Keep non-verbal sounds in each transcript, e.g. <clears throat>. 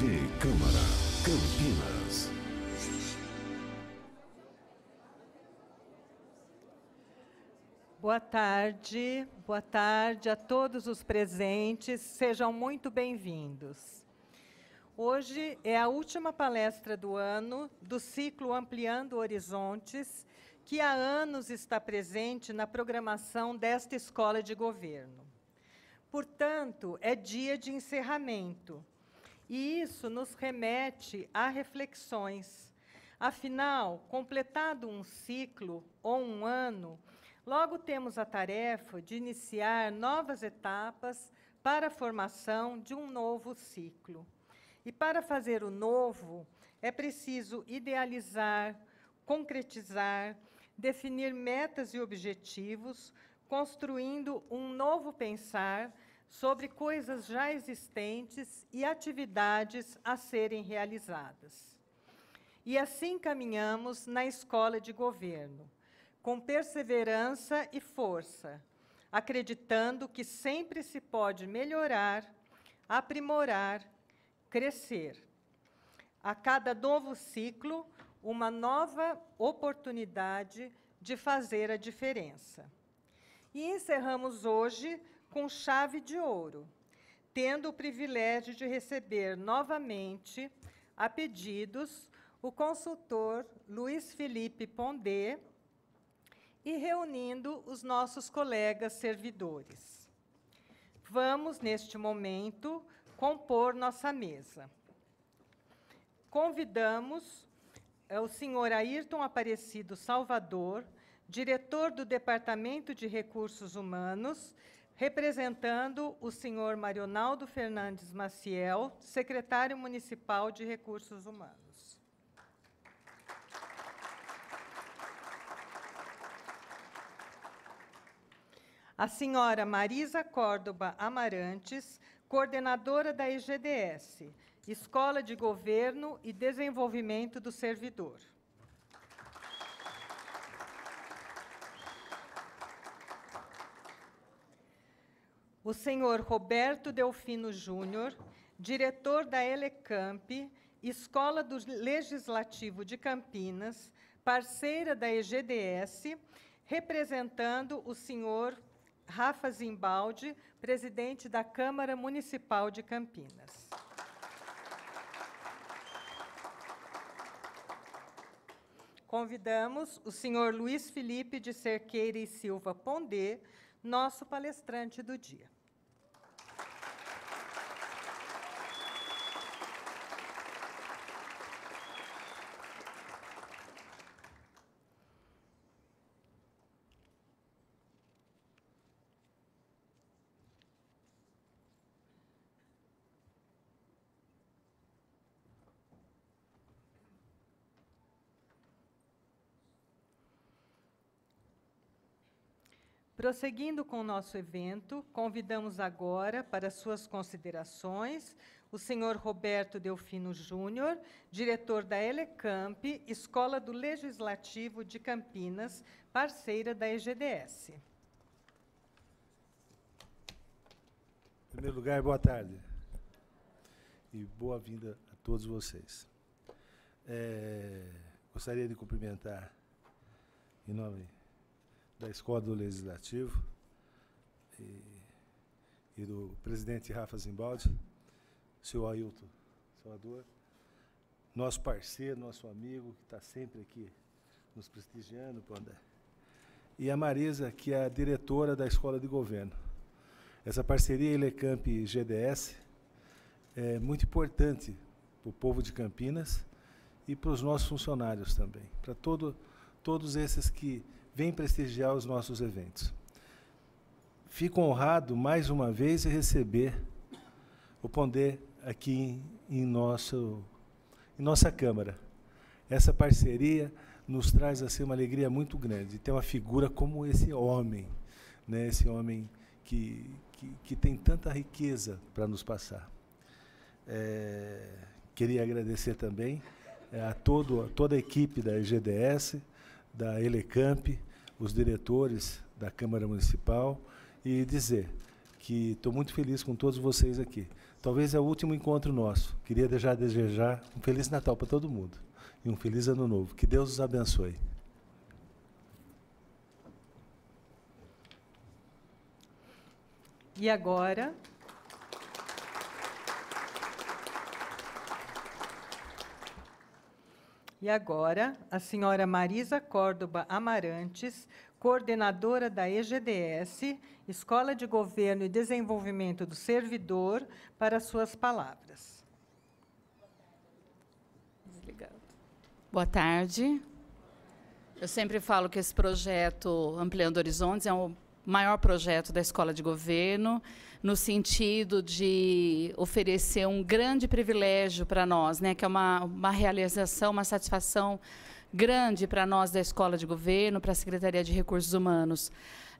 De Câmara, Campinas. Boa tarde, boa tarde a todos os presentes, sejam muito bem-vindos. Hoje é a última palestra do ano do ciclo Ampliando Horizontes, que há anos está presente na programação desta escola de governo. Portanto, é dia de encerramento e isso nos remete a reflexões. Afinal, completado um ciclo ou um ano, logo temos a tarefa de iniciar novas etapas para a formação de um novo ciclo. E para fazer o novo, é preciso idealizar, concretizar, definir metas e objetivos, construindo um novo pensar sobre coisas já existentes e atividades a serem realizadas. E assim caminhamos na escola de governo, com perseverança e força, acreditando que sempre se pode melhorar, aprimorar, crescer. A cada novo ciclo, uma nova oportunidade de fazer a diferença. E encerramos hoje com chave de ouro, tendo o privilégio de receber novamente, a pedidos, o consultor Luiz Felipe Pondé e reunindo os nossos colegas servidores. Vamos, neste momento, compor nossa mesa. Convidamos eh, o senhor Ayrton Aparecido Salvador, diretor do Departamento de Recursos Humanos, representando o senhor Marionaldo Fernandes Maciel, secretário municipal de Recursos Humanos. A senhora Marisa Córdoba Amarantes, coordenadora da EGDS, Escola de Governo e Desenvolvimento do Servidor. o senhor Roberto Delfino Júnior, diretor da Elecamp, Escola do Legislativo de Campinas, parceira da EGDS, representando o senhor Rafa Zimbaldi, presidente da Câmara Municipal de Campinas. Convidamos o senhor Luiz Felipe de Cerqueira e Silva Pondé, nosso palestrante do dia. Prosseguindo com o nosso evento, convidamos agora para suas considerações o senhor Roberto Delfino Júnior, diretor da Elecamp, Escola do Legislativo de Campinas, parceira da EGDS. Em primeiro lugar, boa tarde e boa-vinda a todos vocês. É, gostaria de cumprimentar, em nome da Escola do Legislativo e, e do presidente Rafa Zimbaldi, seu Ailton Salvador, nosso parceiro, nosso amigo, que está sempre aqui nos prestigiando, Panda. E a Marisa, que é a diretora da Escola de Governo. Essa parceria Elecamp é e GDS é muito importante para o povo de Campinas e para os nossos funcionários também, para todo, todos esses que vem prestigiar os nossos eventos. Fico honrado mais uma vez de receber o Pondé aqui em, nosso, em nossa Câmara. Essa parceria nos traz assim, uma alegria muito grande, ter uma figura como esse homem, né? esse homem que, que, que tem tanta riqueza para nos passar. É, queria agradecer também é, a, todo, a toda a equipe da EGDS, da Elecamp, os diretores da Câmara Municipal e dizer que estou muito feliz com todos vocês aqui. Talvez é o último encontro nosso. Queria já desejar um feliz Natal para todo mundo e um feliz ano novo. Que Deus os abençoe. E agora, E agora, a senhora Marisa Córdoba Amarantes, coordenadora da EGDS, Escola de Governo e Desenvolvimento do Servidor, para suas palavras. Boa tarde. Eu sempre falo que esse projeto Ampliando Horizontes é o maior projeto da Escola de Governo no sentido de oferecer um grande privilégio para nós, né, que é uma, uma realização, uma satisfação grande para nós da Escola de Governo, para a Secretaria de Recursos Humanos,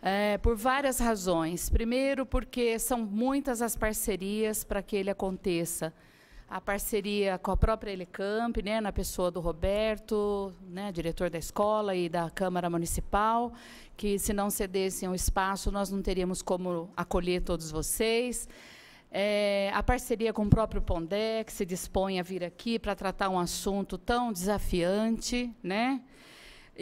é, por várias razões. Primeiro, porque são muitas as parcerias para que ele aconteça a parceria com a própria Elecamp, né, na pessoa do Roberto, né, diretor da escola e da Câmara Municipal, que se não cedessem o espaço, nós não teríamos como acolher todos vocês. É, a parceria com o próprio Pondé, que se dispõe a vir aqui para tratar um assunto tão desafiante, né?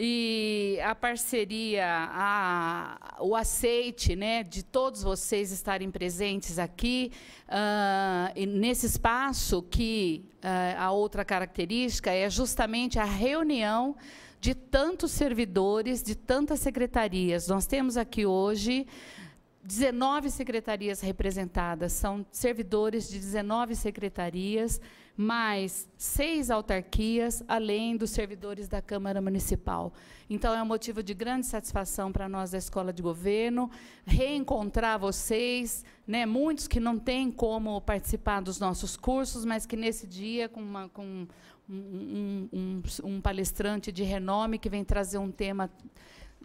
e a parceria, a, o aceite né, de todos vocês estarem presentes aqui, uh, nesse espaço que uh, a outra característica é justamente a reunião de tantos servidores, de tantas secretarias. Nós temos aqui hoje 19 secretarias representadas, são servidores de 19 secretarias representadas mais seis autarquias, além dos servidores da Câmara Municipal. Então, é um motivo de grande satisfação para nós da Escola de Governo, reencontrar vocês, né, muitos que não têm como participar dos nossos cursos, mas que nesse dia, com, uma, com um, um, um, um palestrante de renome que vem trazer um tema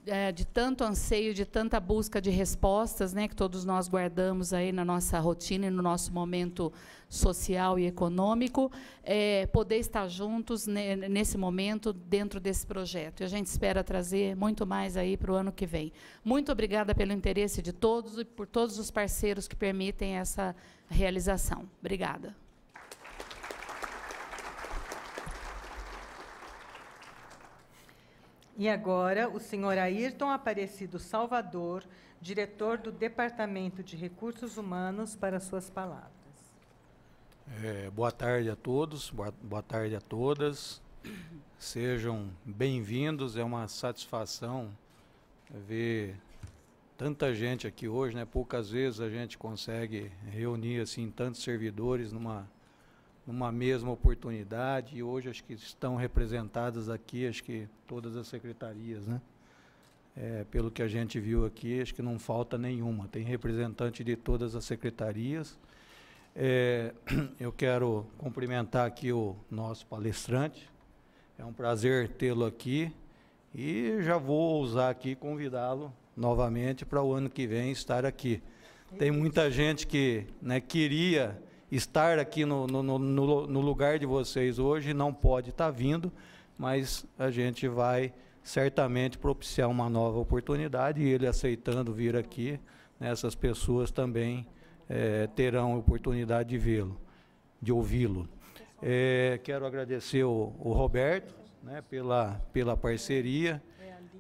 é, de tanto anseio, de tanta busca de respostas, né, que todos nós guardamos aí na nossa rotina e no nosso momento social e econômico, é, poder estar juntos nesse momento dentro desse projeto. E a gente espera trazer muito mais aí para o ano que vem. Muito obrigada pelo interesse de todos e por todos os parceiros que permitem essa realização. Obrigada. E agora, o senhor Ayrton Aparecido Salvador, diretor do Departamento de Recursos Humanos, para suas palavras. É, boa tarde a todos, boa, boa tarde a todas. Sejam bem-vindos, é uma satisfação ver tanta gente aqui hoje, né? Poucas vezes a gente consegue reunir assim tantos servidores numa numa mesma oportunidade, e hoje acho que estão representadas aqui, acho que todas as secretarias, né? É, pelo que a gente viu aqui, acho que não falta nenhuma. Tem representante de todas as secretarias. É, <clears throat> eu quero cumprimentar aqui o nosso palestrante. É um prazer tê-lo aqui e já vou usar aqui convidá-lo novamente para o ano que vem estar aqui. Tem muita gente que né, queria estar aqui no, no, no, no lugar de vocês hoje, não pode estar tá vindo, mas a gente vai certamente propiciar uma nova oportunidade e ele aceitando vir aqui, né, essas pessoas também é, terão oportunidade de vê-lo, de ouvi-lo. É, quero agradecer o, o Roberto né, pela, pela parceria,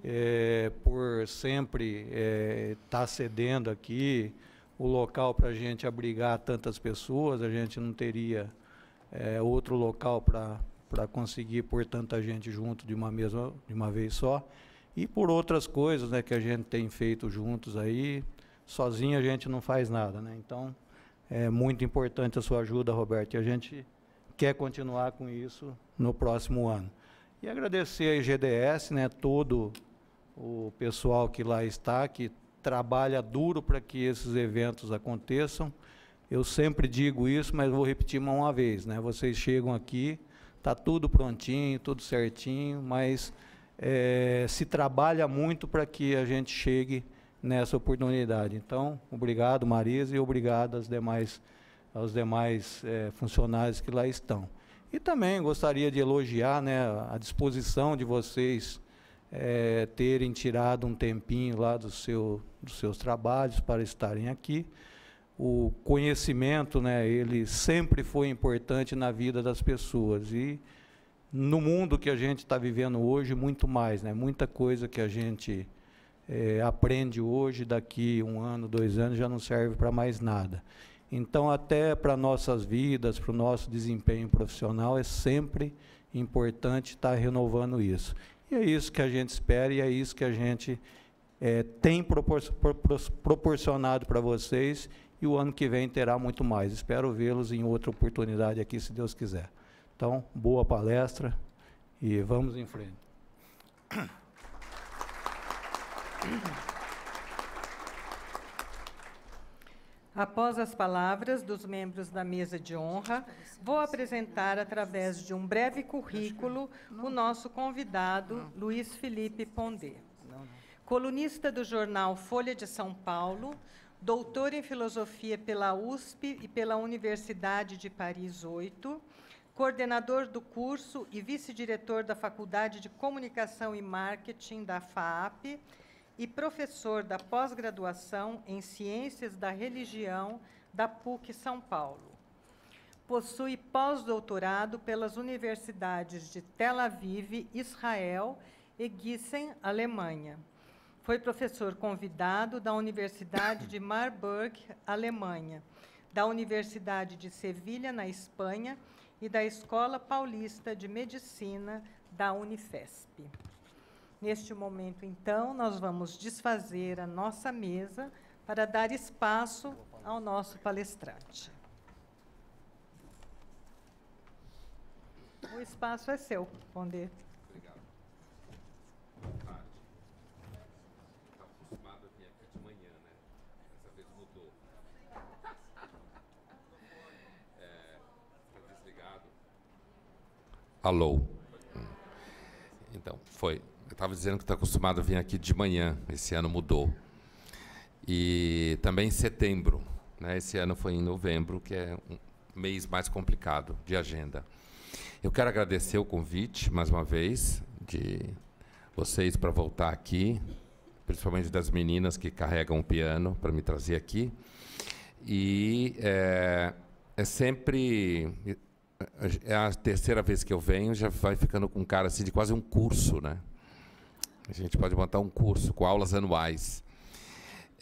é, por sempre estar tá cedendo aqui, o local para a gente abrigar tantas pessoas, a gente não teria é, outro local para conseguir pôr tanta gente junto de uma, mesma, de uma vez só. E por outras coisas né, que a gente tem feito juntos aí, sozinho a gente não faz nada. Né? Então, é muito importante a sua ajuda, Roberto, e a gente quer continuar com isso no próximo ano. E agradecer a IGDS, né, todo o pessoal que lá está, que trabalha duro para que esses eventos aconteçam. Eu sempre digo isso, mas vou repetir mais uma vez. Né? Vocês chegam aqui, está tudo prontinho, tudo certinho, mas é, se trabalha muito para que a gente chegue nessa oportunidade. Então, obrigado, Marisa, e obrigado às demais, aos demais é, funcionários que lá estão. E também gostaria de elogiar né, a disposição de vocês é, terem tirado um tempinho lá do seu, dos seus trabalhos para estarem aqui. O conhecimento, né, ele sempre foi importante na vida das pessoas e no mundo que a gente está vivendo hoje, muito mais, né? Muita coisa que a gente é, aprende hoje, daqui um ano, dois anos, já não serve para mais nada. Então, até para nossas vidas, para o nosso desempenho profissional, é sempre importante estar tá renovando isso é isso que a gente espera e é isso que a gente é, tem propor proporcionado para vocês. E o ano que vem terá muito mais. Espero vê-los em outra oportunidade aqui, se Deus quiser. Então, boa palestra e vamos em frente. Após as palavras dos membros da mesa de honra, vou apresentar, através de um breve currículo, o nosso convidado, Luiz Felipe Pondé. Colunista do jornal Folha de São Paulo, doutor em filosofia pela USP e pela Universidade de Paris 8, coordenador do curso e vice-diretor da Faculdade de Comunicação e Marketing da FAAP e professor da pós-graduação em Ciências da Religião da PUC São Paulo. Possui pós-doutorado pelas universidades de Tel Aviv, Israel e Gießen, Alemanha. Foi professor convidado da Universidade de Marburg, Alemanha, da Universidade de Sevilha, na Espanha, e da Escola Paulista de Medicina da Unifesp. Neste momento, então, nós vamos desfazer a nossa mesa para dar espaço ao nosso palestrante. O espaço é seu, Pondê. Obrigado. Boa tarde. Tá a vir aqui de manhã, né? vez mudou. <laughs> É, desligado. Alô. Hum. Então, foi estava dizendo que está acostumado a vir aqui de manhã, esse ano mudou. E também em setembro, né? esse ano foi em novembro, que é um mês mais complicado de agenda. Eu quero agradecer o convite, mais uma vez, de vocês para voltar aqui, principalmente das meninas que carregam o piano para me trazer aqui. E é, é sempre é, é a terceira vez que eu venho, já vai ficando com um cara assim de quase um curso, né? A gente pode montar um curso com aulas anuais.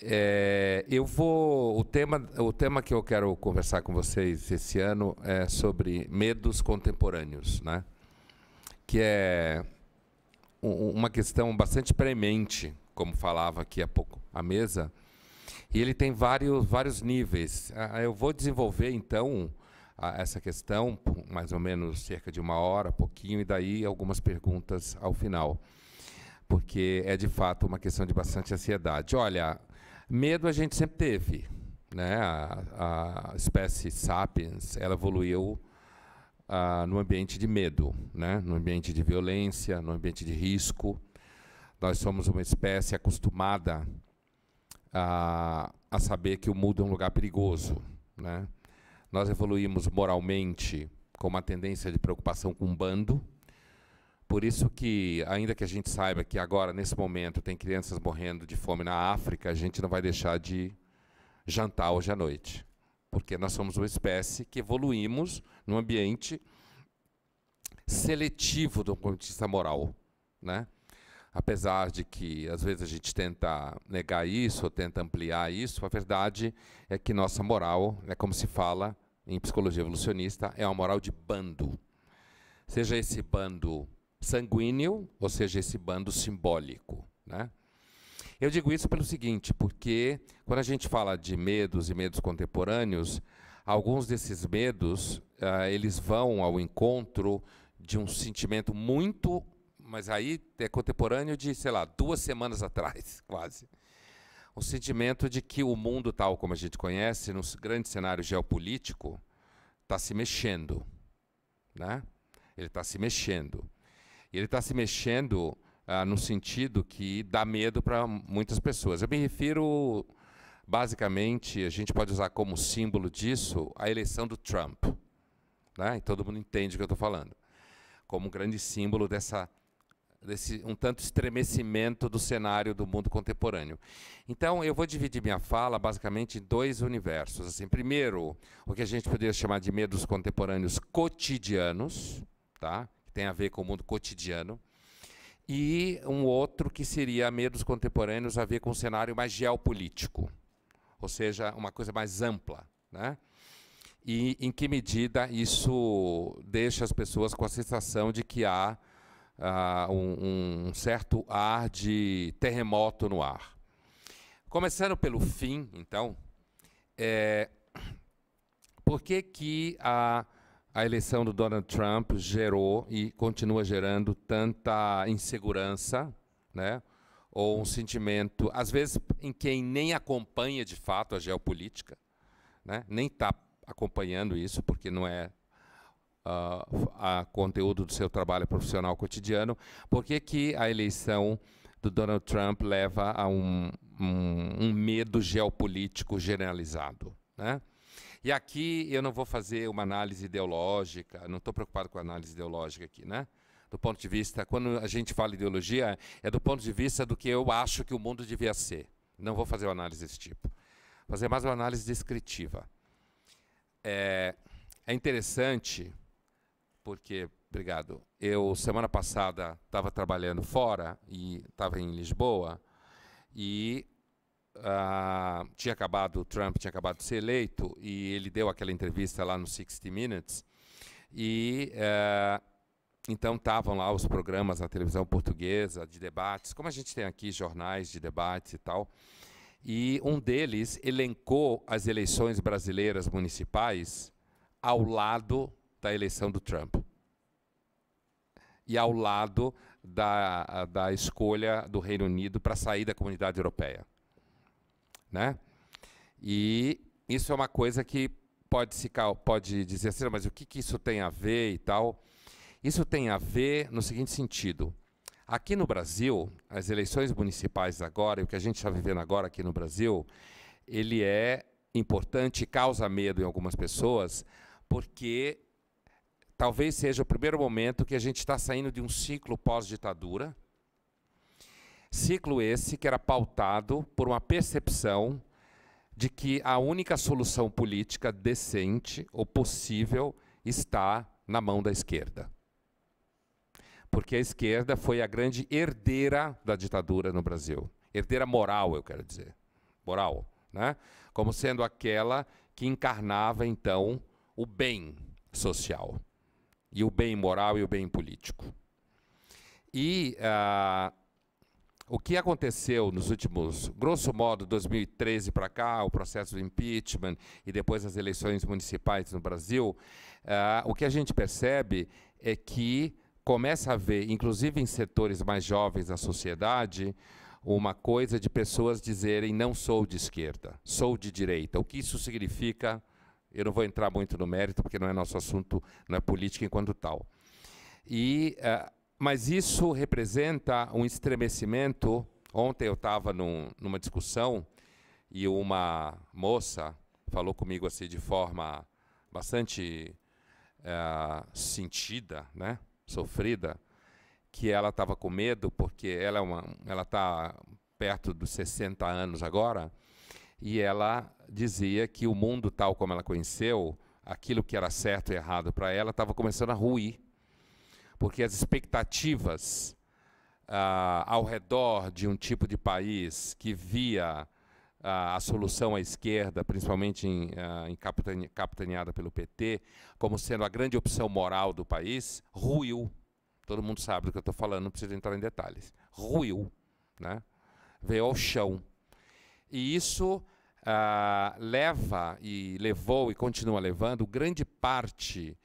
É, eu vou. O tema, o tema que eu quero conversar com vocês esse ano é sobre medos contemporâneos, né? Que é uma questão bastante premente, como falava aqui há pouco a mesa. E ele tem vários, vários níveis. Ah, ah, eu vou desenvolver então essa questão, mais ou menos cerca de uma hora, pouquinho, e daí algumas perguntas ao final porque é de fato uma questão de bastante ansiedade. Olha, medo a gente sempre teve. Né? A, a espécie sapiens ela evoluiu ah, no ambiente de medo, né? no ambiente de violência, no ambiente de risco. Nós somos uma espécie acostumada a, ah, a saber que o mundo é um lugar perigoso. Né? Nós evoluímos moralmente com uma tendência de preocupação com o bando, por isso que, ainda que a gente saiba que agora, nesse momento, tem crianças morrendo de fome na África, a gente não vai deixar de jantar hoje à noite. Porque nós somos uma espécie que evoluímos num ambiente seletivo do ponto de vista moral. Né? Apesar de que, às vezes, a gente tenta negar isso, ou tenta ampliar isso, a verdade é que nossa moral, é como se fala em psicologia evolucionista, é uma moral de bando. Seja esse bando sanguíneo, ou seja, esse bando simbólico. Né? Eu digo isso pelo seguinte, porque quando a gente fala de medos e medos contemporâneos, alguns desses medos uh, eles vão ao encontro de um sentimento muito, mas aí é contemporâneo de, sei lá, duas semanas <laughs> atrás, quase. O sentimento de que o mundo tal como a gente conhece, no grande cenário geopolítico, está se mexendo, né? Ele está se mexendo ele está se mexendo ah, no sentido que dá medo para muitas pessoas. Eu me refiro, basicamente, a gente pode usar como símbolo disso a eleição do Trump. Né? E todo mundo entende o que eu estou falando. Como um grande símbolo dessa desse um tanto estremecimento do cenário do mundo contemporâneo. Então, eu vou dividir minha fala basicamente em dois universos. Assim, primeiro, o que a gente poderia chamar de medos contemporâneos cotidianos, tá? que tem a ver com o mundo cotidiano, e um outro que seria medos contemporâneos a ver com o cenário mais geopolítico, ou seja, uma coisa mais ampla, né? E em que medida isso deixa as pessoas com a sensação de que há uh, um, um certo ar de terremoto no ar. Começando pelo fim, então, é, por que, que a, a eleição do Donald Trump gerou e continua gerando tanta insegurança, né? ou um sentimento, às vezes, em quem nem acompanha de fato a geopolítica, né? nem está acompanhando isso, porque não é uh, a conteúdo do seu trabalho profissional cotidiano, por que, que a eleição do Donald Trump leva a um, um, um medo geopolítico generalizado? Né? E aqui eu não vou fazer uma análise ideológica, não estou preocupado com a análise ideológica aqui, né? Do ponto de vista, quando a gente fala ideologia, é do ponto de vista do que eu acho que o mundo devia ser. Não vou fazer uma análise desse tipo. Vou fazer mais uma análise descritiva. É, é interessante, porque, obrigado, eu semana passada estava trabalhando fora e estava em Lisboa e ah, tinha acabado, o Trump tinha acabado de ser eleito e ele deu aquela entrevista lá no 60 Minutes e eh, então estavam lá os programas da televisão portuguesa de debates, como a gente tem aqui jornais de debates e tal. E um deles elencou as eleições brasileiras municipais ao lado da eleição do Trump e ao lado da, da escolha do Reino Unido para sair da comunidade europeia né? E isso é uma coisa que pode se pode dizer assim, ah, mas o que, que isso tem a ver e tal? Isso tem a ver no seguinte sentido: aqui no Brasil, as eleições municipais agora e o que a gente está vivendo agora aqui no Brasil, ele é importante, causa medo em algumas pessoas, porque talvez seja o primeiro momento que a gente está saindo de um ciclo pós-ditadura Ciclo esse que era pautado por uma percepção de que a única solução política decente ou possível está na mão da esquerda. Porque a esquerda foi a grande herdeira da ditadura no Brasil. Herdeira moral, eu quero dizer. Moral. Né? Como sendo aquela que encarnava, então, o bem social. E o bem moral e o bem político. E uh, o que aconteceu nos últimos, grosso modo, 2013 para cá, o processo do impeachment e depois as eleições municipais no Brasil, uh, o que a gente percebe é que começa a ver, inclusive em setores mais jovens da sociedade, uma coisa de pessoas dizerem não sou de esquerda, sou de direita. O que isso significa? Eu não vou entrar muito no mérito, porque não é nosso assunto, não é política enquanto tal. E uh, mas isso representa um estremecimento. Ontem eu estava num, numa discussão e uma moça falou comigo assim de forma bastante é, sentida, né? sofrida, que ela estava com medo porque ela é uma, ela está perto dos 60 anos agora e ela dizia que o mundo tal como ela conheceu, aquilo que era certo e errado para ela estava começando a ruir porque as expectativas ah, ao redor de um tipo de país que via ah, a solução à esquerda, principalmente em, ah, em capitane, capitaneada pelo PT, como sendo a grande opção moral do país, ruiu. Todo mundo sabe do que eu estou falando, não preciso entrar em detalhes. Ruiu, né? veio ao chão. E isso leva e levou e continua levando grande parte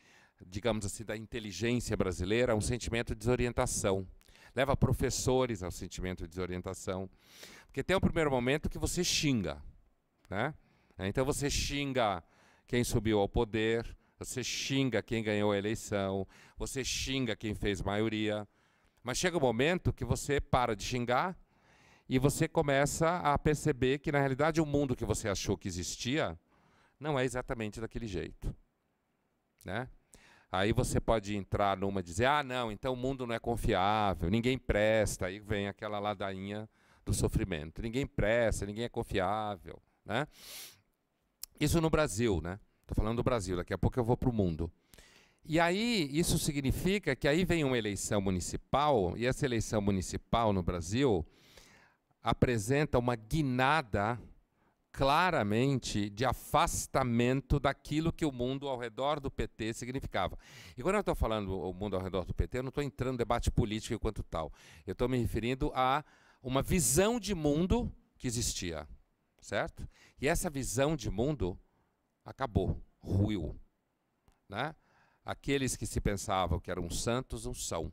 digamos assim, da inteligência brasileira a um sentimento de desorientação. Leva professores ao sentimento de desorientação. Porque tem o um primeiro momento que você xinga. Né? Então você xinga quem subiu ao poder, você xinga quem ganhou a eleição, você xinga quem fez maioria. Mas chega o um momento que você para de xingar e você começa a perceber que, na realidade, o mundo que você achou que existia não é exatamente daquele jeito. Né? Aí você pode entrar numa e dizer: ah, não, então o mundo não é confiável, ninguém presta. Aí vem aquela ladainha do sofrimento: ninguém presta, ninguém é confiável. Né? Isso no Brasil, né? Estou falando do Brasil, daqui a pouco eu vou para o mundo. E aí, isso significa que aí vem uma eleição municipal, e essa eleição municipal no Brasil apresenta uma guinada claramente de afastamento daquilo que o mundo ao redor do PT significava. E quando eu estou falando o mundo ao redor do PT, eu não estou entrando em debate político enquanto tal. Eu estou me referindo a uma visão de mundo que existia, certo? E essa visão de mundo acabou, ruiu. Né? Aqueles que se pensavam que eram santos não são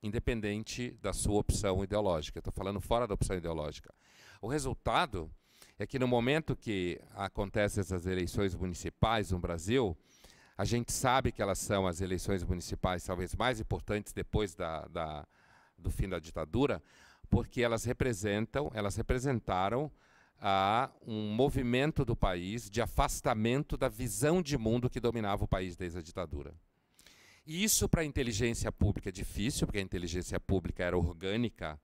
independente da sua opção ideológica. Estou falando fora da opção ideológica. O resultado é que no momento que acontecem essas eleições municipais no Brasil, a gente sabe que elas são as eleições municipais talvez mais importantes depois da, da, do fim da ditadura, porque elas representam, elas representaram a ah, um movimento do país de afastamento da visão de mundo que dominava o país desde a ditadura. E isso para a inteligência pública é difícil, porque a inteligência pública era orgânica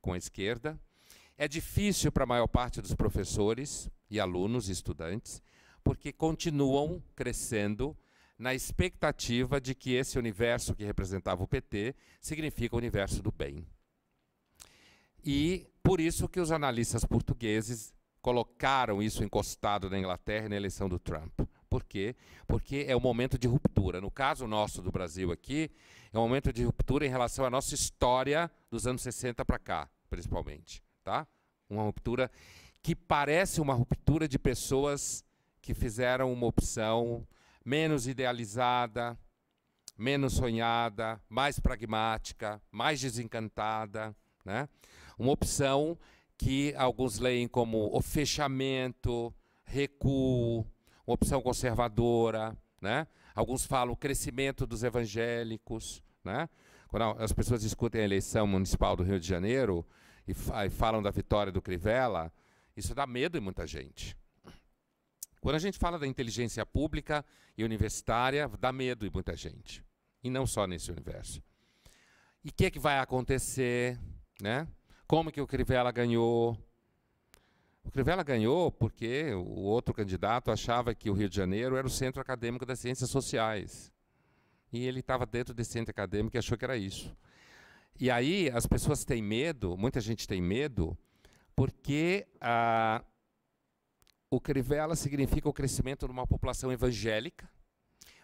com a esquerda, é difícil para a maior parte dos professores e alunos, estudantes, porque continuam crescendo na expectativa de que esse universo que representava o PT significa o universo do bem. E por isso que os analistas portugueses colocaram isso encostado na Inglaterra na eleição do Trump. Por quê? Porque é um momento de ruptura. No caso nosso do Brasil aqui, é um momento de ruptura em relação à nossa história dos anos 60 para cá, principalmente tá? Uma ruptura que parece uma ruptura de pessoas que fizeram uma opção menos idealizada, menos sonhada, mais pragmática, mais desencantada, né? Uma opção que alguns leem como o fechamento, recuo, uma opção conservadora, né? Alguns falam o crescimento dos evangélicos, né? Quando as pessoas discutem a eleição municipal do Rio de Janeiro, e, fa e falam da vitória do Crivella, isso dá medo em muita gente. Quando a gente fala da inteligência pública e universitária, dá medo em muita gente. E não só nesse universo. E o que, é que vai acontecer? Né? Como que o Crivella ganhou? O Crivella ganhou porque o outro candidato achava que o Rio de Janeiro era o centro acadêmico das ciências sociais. E ele estava dentro desse centro acadêmico e achou que era isso. E aí as pessoas têm medo, muita gente tem medo, porque ah, o Crivella significa o crescimento de uma população evangélica,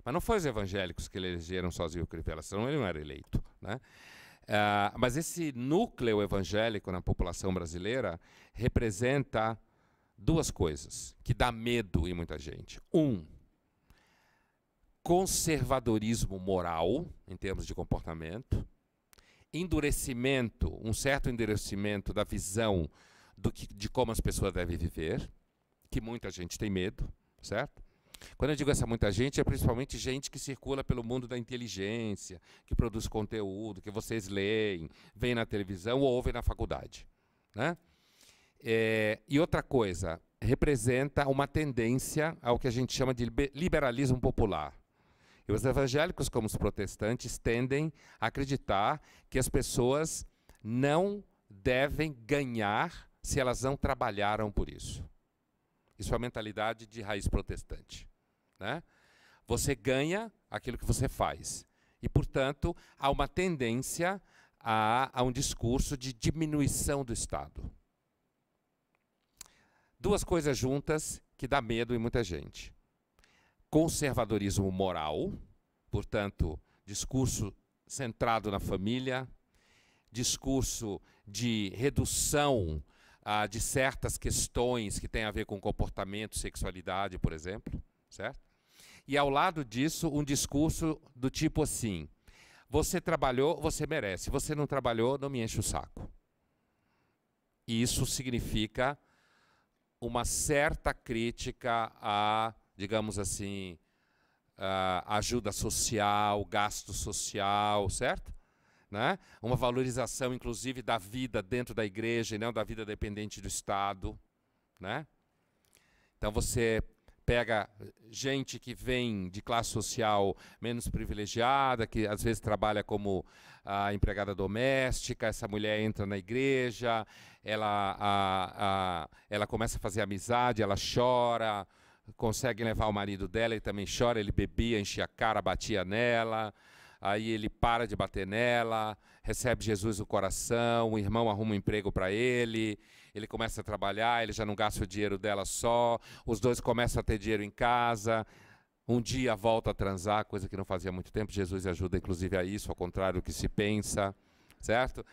mas não foi os evangélicos que elegeram sozinho o Crivella, senão ele não era eleito. Né? Ah, mas esse núcleo evangélico na população brasileira representa duas coisas que dá medo em muita gente. Um, conservadorismo moral, em termos de comportamento endurecimento, um certo endurecimento da visão do que, de como as pessoas devem viver, que muita gente tem medo, certo? Quando eu digo essa muita gente, é principalmente gente que circula pelo mundo da inteligência, que produz conteúdo, que vocês leem, veem na televisão ou ouvem na faculdade. Né? É, e outra coisa, representa uma tendência ao que a gente chama de liberalismo popular. E os evangélicos, como os protestantes, tendem a acreditar que as pessoas não devem ganhar se elas não trabalharam por isso. Isso é a mentalidade de raiz protestante. Né? Você ganha aquilo que você faz. E, portanto, há uma tendência a, a um discurso de diminuição do Estado. Duas coisas juntas que dá medo em muita gente conservadorismo moral, portanto, discurso centrado na família, discurso de redução ah, de certas questões que têm a ver com comportamento, sexualidade, por exemplo, certo? E ao lado disso, um discurso do tipo assim: você trabalhou, você merece, você não trabalhou, não me enche o saco. E isso significa uma certa crítica a digamos assim, ajuda social, gasto social, certo? Né? Uma valorização, inclusive, da vida dentro da igreja e não da vida dependente do Estado. Né? Então você pega gente que vem de classe social menos privilegiada, que às vezes trabalha como a empregada doméstica, essa mulher entra na igreja, ela, a, a, ela começa a fazer amizade, ela chora, consegue levar o marido dela, e também chora, ele bebia, enchia a cara, batia nela, aí ele para de bater nela, recebe Jesus no coração, o irmão arruma um emprego para ele, ele começa a trabalhar, ele já não gasta o dinheiro dela só, os dois começam a ter dinheiro em casa, um dia volta a transar, coisa que não fazia muito tempo, Jesus ajuda inclusive a isso, ao contrário do que se pensa, certo?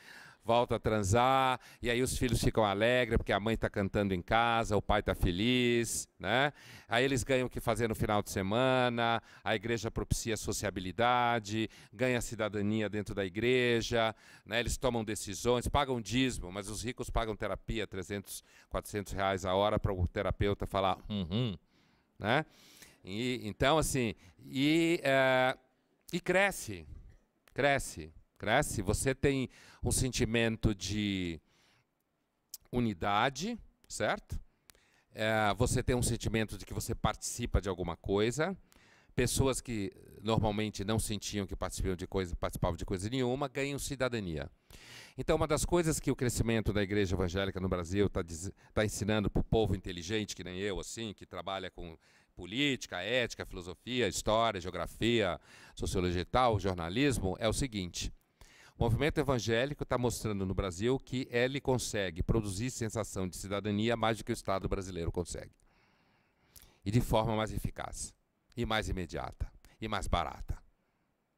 volta a transar, e aí os filhos ficam alegres porque a mãe está cantando em casa, o pai está feliz, né? Aí eles ganham o que fazer no final de semana, a igreja propicia sociabilidade, ganha cidadania dentro da igreja, né? eles tomam decisões, pagam dízimo, mas os ricos pagam terapia, 300, 400 reais a hora para o terapeuta falar hum, hum, né? E, então, assim, e, eh, e cresce, cresce cresce, você tem um sentimento de unidade, certo? É, você tem um sentimento de que você participa de alguma coisa. Pessoas que normalmente não sentiam que participavam de coisa, participavam de coisa nenhuma, ganham cidadania. Então, uma das coisas que o crescimento da igreja evangélica no Brasil está tá ensinando para o povo inteligente, que nem eu, assim, que trabalha com política, ética, filosofia, história, geografia, sociologia e tal, jornalismo, é o seguinte: o movimento evangélico está mostrando no Brasil que ele consegue produzir sensação de cidadania mais do que o Estado brasileiro consegue. E de forma mais eficaz, e mais imediata, e mais barata.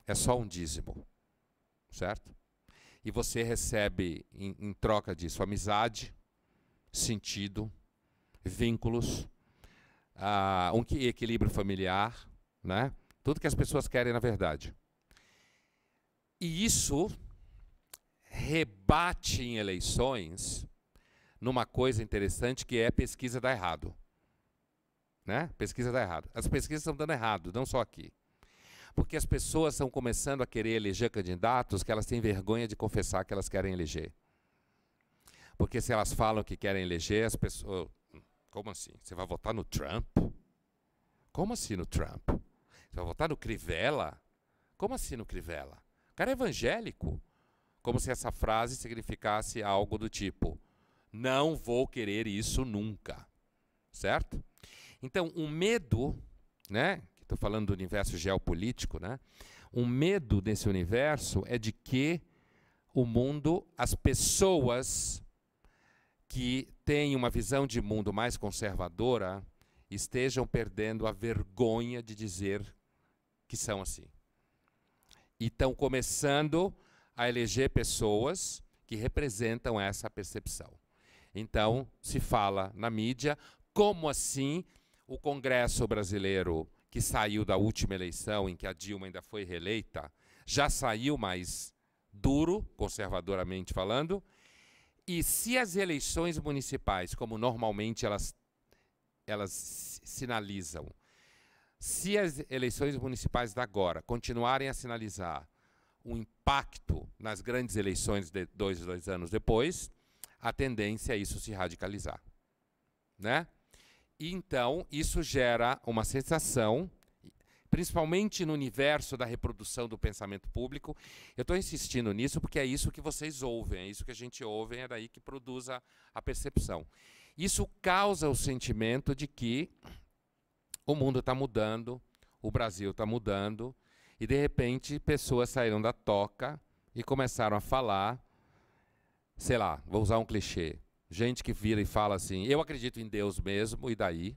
É só um dízimo, certo? E você recebe, em, em troca disso, amizade, sentido, vínculos, uh, um equilíbrio familiar, né? tudo que as pessoas querem na verdade. E isso rebate em eleições numa coisa interessante que é pesquisa dá errado. Né? Pesquisa dá errado. As pesquisas estão dando errado, não só aqui. Porque as pessoas estão começando a querer eleger candidatos que elas têm vergonha de confessar que elas querem eleger. Porque se elas falam que querem eleger, as pessoas. Como assim? Você vai votar no Trump? Como assim no Trump? Você vai votar no Crivella? Como assim no Crivella? O cara é evangélico como se essa frase significasse algo do tipo: não vou querer isso nunca. Certo? Então, o medo, né? Estou falando do universo geopolítico, né? O medo desse universo é de que o mundo, as pessoas que têm uma visão de mundo mais conservadora estejam perdendo a vergonha de dizer que são assim. E estão começando a eleger pessoas que representam essa percepção. Então, se fala na mídia como assim o Congresso brasileiro, que saiu da última eleição, em que a Dilma ainda foi reeleita, já saiu mais duro, conservadoramente falando, e se as eleições municipais, como normalmente elas, elas sinalizam, se as eleições municipais da agora continuarem a sinalizar um impacto nas grandes eleições de dois, dois anos depois, a tendência é isso se radicalizar. Né? Então, isso gera uma sensação, principalmente no universo da reprodução do pensamento público. Eu estou insistindo nisso porque é isso que vocês ouvem, é isso que a gente ouve, é daí que produz a, a percepção. Isso causa o sentimento de que o mundo está mudando, o Brasil está mudando, e de repente, pessoas saíram da toca e começaram a falar, sei lá, vou usar um clichê. Gente que vira e fala assim: eu acredito em Deus mesmo, e daí?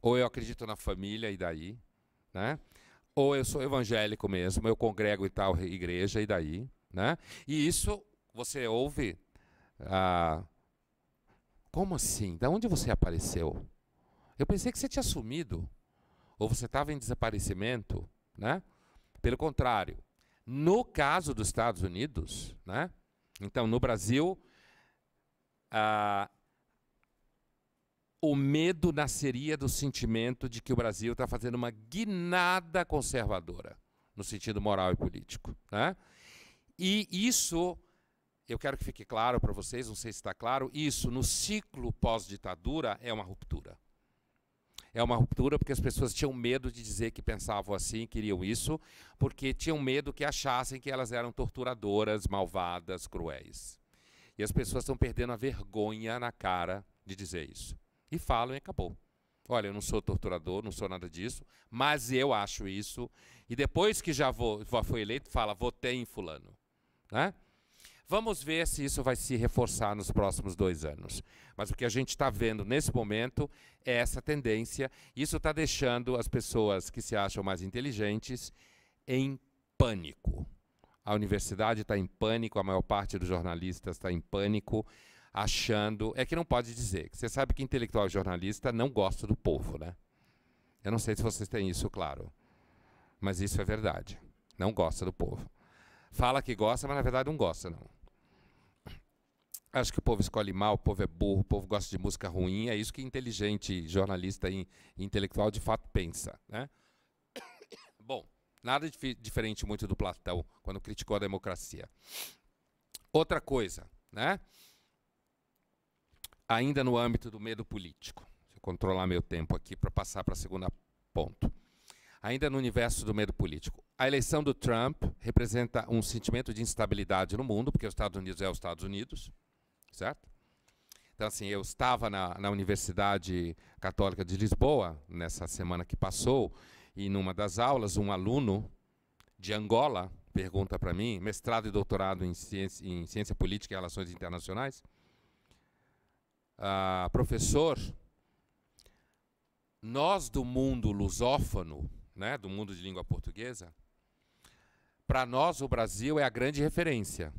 Ou eu acredito na família, e daí? Né? Ou eu sou evangélico mesmo, eu congrego em tal igreja, e daí? Né? E isso você ouve. Ah, como assim? Da onde você apareceu? Eu pensei que você tinha sumido. Ou você estava em desaparecimento. Né? Pelo contrário, no caso dos Estados Unidos, né? então no Brasil, ah, o medo nasceria do sentimento de que o Brasil está fazendo uma guinada conservadora, no sentido moral e político. Né? E isso, eu quero que fique claro para vocês, não sei se está claro, isso no ciclo pós-ditadura é uma ruptura. É uma ruptura porque as pessoas tinham medo de dizer que pensavam assim, queriam isso, porque tinham medo que achassem que elas eram torturadoras, malvadas, cruéis. E as pessoas estão perdendo a vergonha na cara de dizer isso. E falam e acabou. Olha, eu não sou torturador, não sou nada disso, mas eu acho isso. E depois que já, vou, foi eleito, fala, votei em fulano. Né? Vamos ver se isso vai se reforçar nos próximos dois anos. Mas o que a gente está vendo nesse momento é essa tendência. Isso está deixando as pessoas que se acham mais inteligentes em pânico. A universidade está em pânico, a maior parte dos jornalistas está em pânico, achando. É que não pode dizer. Você sabe que intelectual e jornalista não gosta do povo, né? Eu não sei se vocês têm isso claro, mas isso é verdade. Não gosta do povo. Fala que gosta, mas na verdade não gosta, não. Acho que o povo escolhe mal, o povo é burro, o povo gosta de música ruim. É isso que inteligente jornalista e intelectual de fato pensa. Né? <coughs> Bom, nada dif diferente muito do Platão, quando criticou a democracia. Outra coisa, né? ainda no âmbito do medo político. Deixa eu controlar meu tempo aqui para passar para a segunda ponto. Ainda no universo do medo político. A eleição do Trump representa um sentimento de instabilidade no mundo, porque os Estados Unidos é os Estados Unidos certo? Então, assim, eu estava na, na Universidade Católica de Lisboa, nessa semana que passou, e numa das aulas, um aluno de Angola pergunta para mim, mestrado e doutorado em ciência, em ciência política e relações internacionais, ah, professor, nós do mundo lusófono, né, do mundo de língua portuguesa, para nós o Brasil é a grande referência.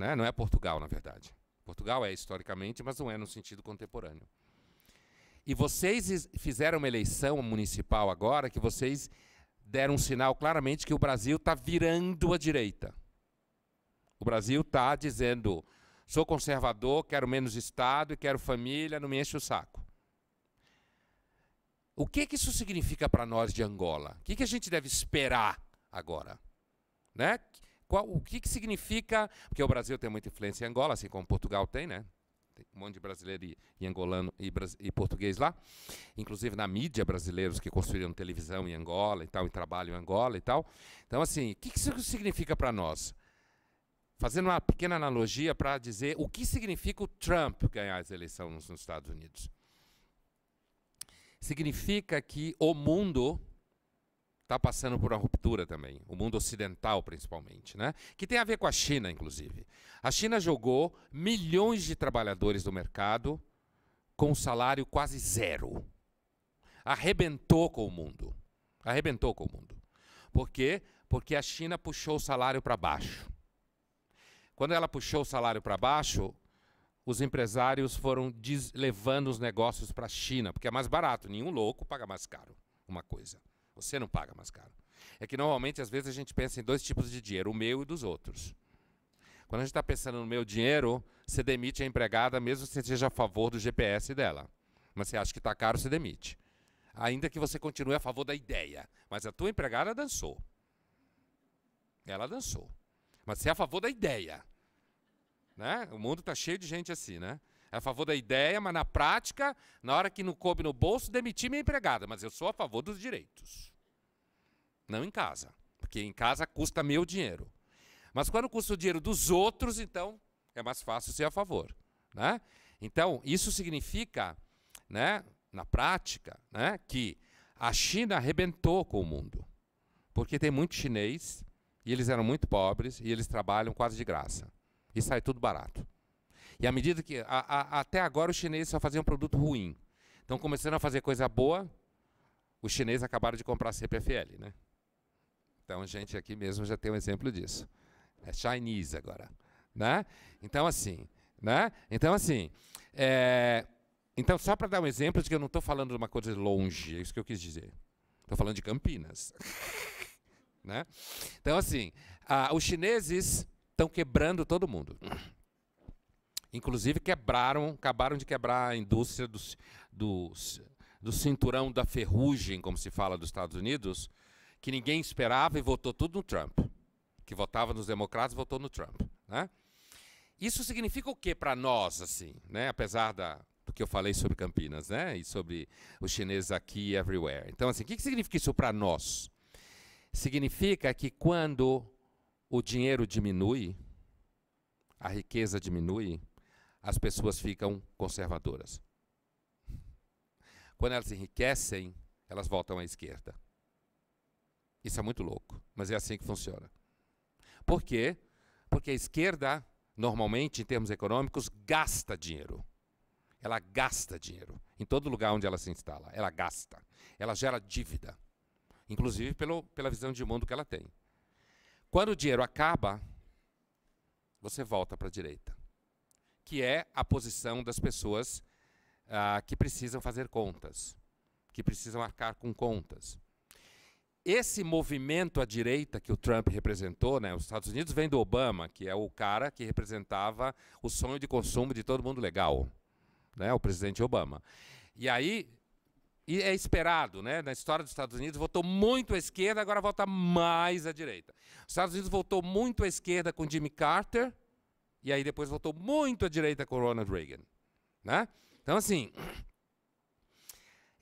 Né? Não é Portugal, na verdade. Portugal é historicamente, mas não é no sentido contemporâneo. E vocês fizeram uma eleição municipal agora que vocês deram um sinal claramente que o Brasil está virando à direita. O Brasil está dizendo: sou conservador, quero menos Estado e quero família, não me enche o saco. O que, que isso significa para nós de Angola? O que, que a gente deve esperar agora? Né? Qual, o que, que significa. Porque o Brasil tem muita influência em Angola, assim como Portugal tem, né? Tem um monte de brasileiro e, e angolano e, e, português lá. Inclusive na mídia, brasileiros que construíram televisão em Angola e tal, e trabalham em Angola e tal. Então, assim, o que, que isso significa para nós? Fazendo uma pequena analogia para dizer o que significa o Trump ganhar as eleições nos Estados Unidos. Significa que o mundo está passando por uma ruptura também, o mundo ocidental principalmente, né? que tem a ver com a China, inclusive. A China jogou milhões de trabalhadores do mercado com salário quase zero. Arrebentou com o mundo. Arrebentou com o mundo. Por quê? Porque a China puxou o salário para baixo. Quando ela puxou o salário para baixo, os empresários foram levando os negócios para a China, porque é mais barato, nenhum louco paga mais caro uma coisa. Você não paga mais caro. É que normalmente, às vezes, a gente pensa em dois tipos de dinheiro, o meu e dos outros. Quando a gente está pensando no meu dinheiro, você demite a empregada, mesmo que você seja a favor do GPS dela. Mas você acha que está caro, você demite. Ainda que você continue a favor da ideia. Mas a tua empregada dançou. Ela dançou. Mas você é a favor da ideia. Né? O mundo está cheio de gente assim, né? É a favor da ideia, mas na prática, na hora que não coube no bolso, demiti minha empregada. Mas eu sou a favor dos direitos. Não em casa, porque em casa custa meu dinheiro. Mas quando custa o dinheiro dos outros, então é mais fácil ser a favor. Né? Então, isso significa, né, na prática, né, que a China arrebentou com o mundo. Porque tem muito chinês, e eles eram muito pobres, e eles trabalham quase de graça. E sai tudo barato. E à medida que. A, a, até agora os chineses só faziam produto ruim. Então, começando a fazer coisa boa, os chineses acabaram de comprar a CPFL, né? Então, gente, aqui mesmo já tem um exemplo disso. É Chinese agora, né? Então, assim, né? Então, assim, é... então só para dar um exemplo de que eu não estou falando de uma coisa longe, é isso que eu quis dizer. Estou falando de Campinas, <laughs> né? Então, assim, a... os chineses estão quebrando todo mundo. Inclusive quebraram, acabaram de quebrar a indústria do, do cinturão da ferrugem, como se fala dos Estados Unidos, que ninguém esperava e votou tudo no Trump. Que votava nos democratas votou no Trump. Né? Isso significa o que para nós, assim, né? apesar da, do que eu falei sobre Campinas né? e sobre os chineses aqui e everywhere. Então, assim, o que, que significa isso para nós? Significa que quando o dinheiro diminui, a riqueza diminui, as pessoas ficam conservadoras. Quando elas enriquecem, elas voltam à esquerda. Isso é muito louco, mas é assim que funciona. Por quê? Porque a esquerda, normalmente, em termos econômicos, gasta dinheiro. Ela gasta dinheiro em todo lugar onde ela se instala. Ela gasta. Ela gera dívida, inclusive pelo, pela visão de mundo que ela tem. Quando o dinheiro acaba, você volta para a direita, que é a posição das pessoas ah, que precisam fazer contas, que precisam arcar com contas esse movimento à direita que o Trump representou, né, os Estados Unidos vem do Obama, que é o cara que representava o sonho de consumo de todo mundo legal, né, o presidente Obama. E aí e é esperado, né? Na história dos Estados Unidos votou muito à esquerda, agora vota mais à direita. Os Estados Unidos votou muito à esquerda com Jimmy Carter e aí depois votou muito à direita com Ronald Reagan, né? Então assim,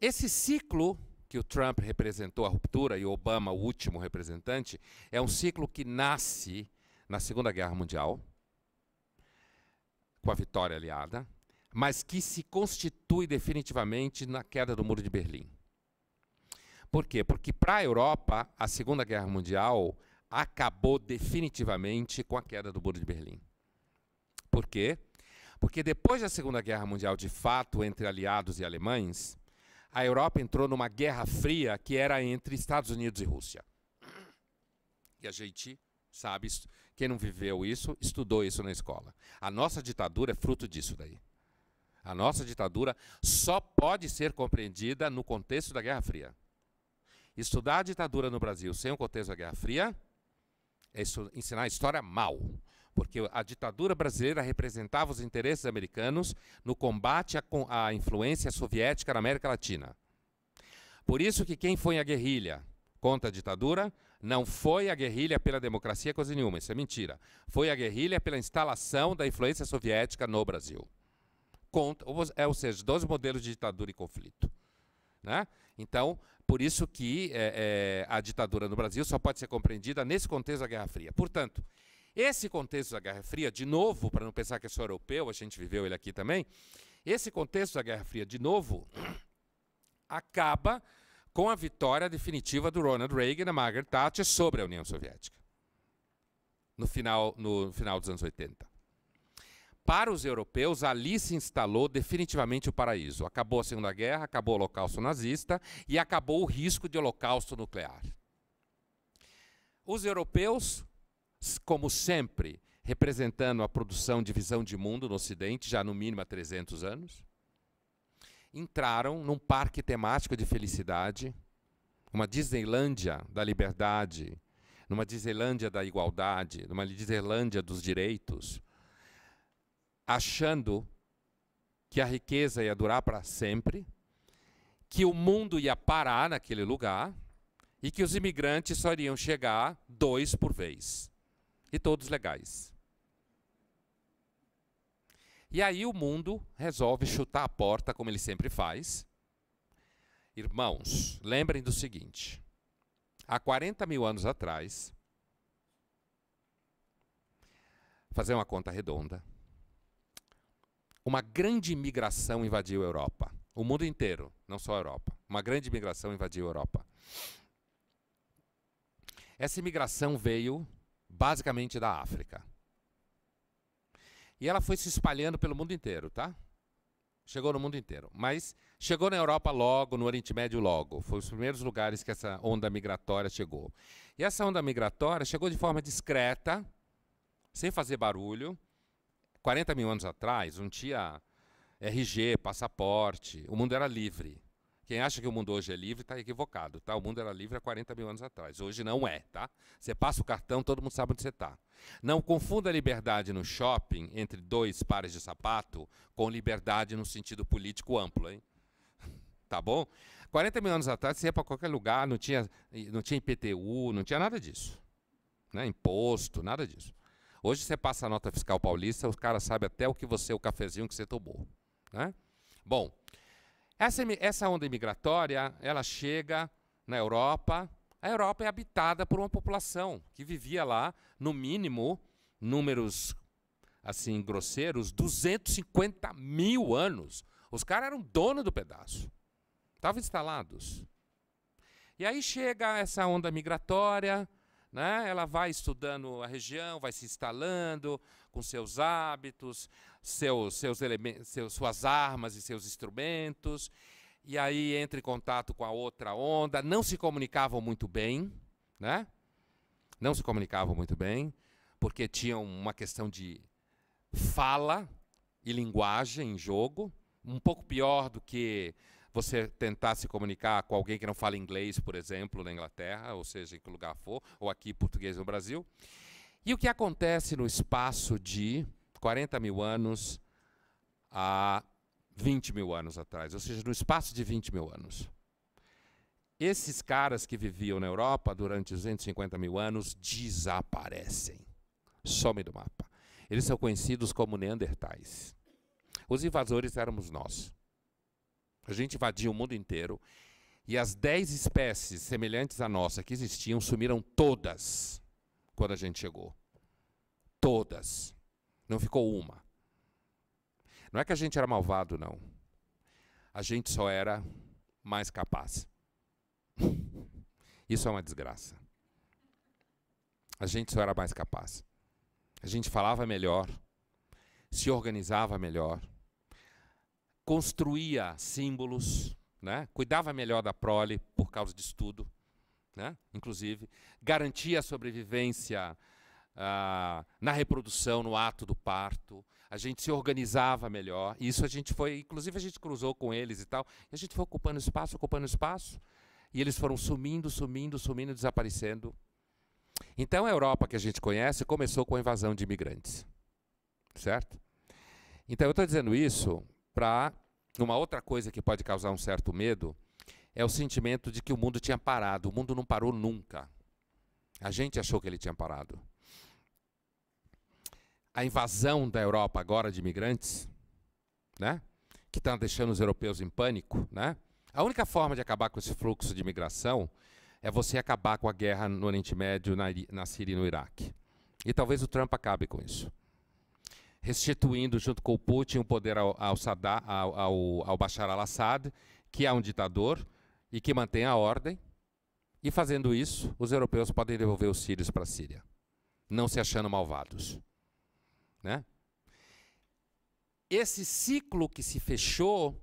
esse ciclo que o Trump representou a ruptura e o Obama o último representante, é um ciclo que nasce na Segunda Guerra Mundial, com a vitória aliada, mas que se constitui definitivamente na queda do Muro de Berlim. Por quê? Porque para a Europa, a Segunda Guerra Mundial acabou definitivamente com a queda do Muro de Berlim. Por quê? Porque depois da Segunda Guerra Mundial, de fato, entre aliados e alemães, a Europa entrou numa guerra fria que era entre Estados Unidos e Rússia. E a gente sabe, quem não viveu isso, estudou isso na escola. A nossa ditadura é fruto disso daí. A nossa ditadura só pode ser compreendida no contexto da Guerra Fria. Estudar a ditadura no Brasil sem o contexto da Guerra Fria é ensinar a história mal porque a ditadura brasileira representava os interesses americanos no combate à, à influência soviética na América Latina. Por isso que quem foi a guerrilha contra a ditadura não foi a guerrilha pela democracia coisa nenhuma, isso é mentira. Foi a guerrilha pela instalação da influência soviética no Brasil. Contra, é, ou seja, dois modelos de ditadura e conflito. Né? Então, por isso que é, é, a ditadura no Brasil só pode ser compreendida nesse contexto da Guerra Fria. Portanto, esse contexto da Guerra Fria, de novo, para não pensar que é só europeu, a gente viveu ele aqui também, esse contexto da Guerra Fria, de novo, <clears throat> acaba com a vitória definitiva do Ronald Reagan e da Margaret Thatcher sobre a União Soviética, no final, no final dos anos 80. Para os europeus, ali se instalou definitivamente o paraíso. Acabou a Segunda Guerra, acabou o Holocausto nazista e acabou o risco de Holocausto nuclear. Os europeus como sempre, representando a produção de visão de mundo no Ocidente, já no mínimo há 300 anos, entraram num parque temático de felicidade, uma Disneylândia da liberdade, numa Disneylândia da igualdade, numa Disneylândia dos direitos, achando que a riqueza ia durar para sempre, que o mundo ia parar naquele lugar e que os imigrantes só iriam chegar dois por vez. E todos legais. E aí o mundo resolve chutar a porta, como ele sempre faz. Irmãos, lembrem do seguinte: há 40 mil anos atrás, fazer uma conta redonda, uma grande imigração invadiu a Europa. O mundo inteiro, não só a Europa. Uma grande imigração invadiu a Europa. Essa imigração veio basicamente da África. E ela foi se espalhando pelo mundo inteiro, tá? Chegou no mundo inteiro. Mas chegou na Europa logo, no Oriente Médio logo. Foi os primeiros lugares que essa onda migratória chegou. E essa onda migratória chegou de forma discreta, sem fazer barulho. 40 mil anos atrás, não tinha RG, passaporte, o mundo era livre. Quem acha que o mundo hoje é livre está equivocado, tá? O mundo era livre há 40 mil anos atrás. Hoje não é, tá? Você passa o cartão, todo mundo sabe onde você está. Não confunda liberdade no shopping entre dois pares de sapato com liberdade no sentido político amplo, hein? <laughs> Tá bom? 40 mil anos atrás você ia para qualquer lugar, não tinha, não tinha IPTU, não tinha nada disso. Né? Imposto, nada disso. Hoje você passa a nota fiscal paulista, os caras sabem até o que você, o cafezinho que você tomou. Né? Bom, essa, essa onda imigratória, ela chega na Europa. A Europa é habitada por uma população que vivia lá, no mínimo, números assim grosseiros, 250 mil anos. Os caras eram dono do pedaço. Estavam instalados. E aí chega essa onda migratória, né? Ela vai estudando a região, vai se instalando com seus hábitos, seus, seus elementos, seus, suas armas e seus instrumentos, e aí entra em contato com a outra onda. Não se comunicavam muito bem, né? não se comunicavam muito bem, porque tinham uma questão de fala e linguagem em jogo, um pouco pior do que você tentar se comunicar com alguém que não fala inglês, por exemplo, na Inglaterra, ou seja, em que lugar for, ou aqui português no Brasil. E o que acontece no espaço de 40 mil anos a 20 mil anos atrás, ou seja, no espaço de 20 mil anos. Esses caras que viviam na Europa durante 250 mil anos desaparecem, somem do mapa. Eles são conhecidos como neandertais. Os invasores éramos nós. A gente invadiu o mundo inteiro e as dez espécies semelhantes à nossa que existiam sumiram todas quando a gente chegou. Todas. Não ficou uma. Não é que a gente era malvado, não. A gente só era mais capaz. <laughs> Isso é uma desgraça. A gente só era mais capaz. A gente falava melhor, se organizava melhor construía símbolos, né? cuidava melhor da prole por causa de estudo, né? inclusive, garantia a sobrevivência ah, na reprodução, no ato do parto. A gente se organizava melhor. Isso a gente foi, inclusive a gente cruzou com eles e tal. E a gente foi ocupando espaço, ocupando espaço. E eles foram sumindo, sumindo, sumindo, desaparecendo. Então a Europa que a gente conhece começou com a invasão de imigrantes. Certo? Então eu estou dizendo isso para uma outra coisa que pode causar um certo medo é o sentimento de que o mundo tinha parado. O mundo não parou nunca. A gente achou que ele tinha parado. A invasão da Europa agora de imigrantes, né? que está deixando os europeus em pânico, né? a única forma de acabar com esse fluxo de imigração é você acabar com a guerra no Oriente Médio, na, na Síria e no Iraque. E talvez o Trump acabe com isso restituindo junto com o Putin o poder ao, ao, ao, ao, ao Bashar al-Assad, que é um ditador e que mantém a ordem. E fazendo isso, os europeus podem devolver os sírios para a Síria, não se achando malvados. Né? Esse ciclo que se fechou,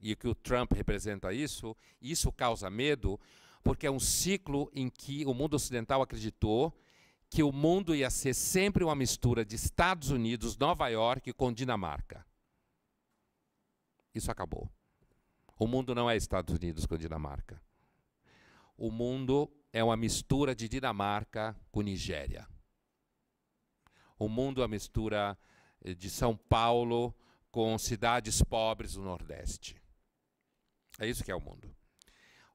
e que o Trump representa isso, isso causa medo, porque é um ciclo em que o mundo ocidental acreditou que o mundo ia ser sempre uma mistura de Estados Unidos, Nova York com Dinamarca. Isso acabou. O mundo não é Estados Unidos com Dinamarca. O mundo é uma mistura de Dinamarca com Nigéria. O mundo é uma mistura eh, de São Paulo com cidades pobres do Nordeste. É isso que é o mundo.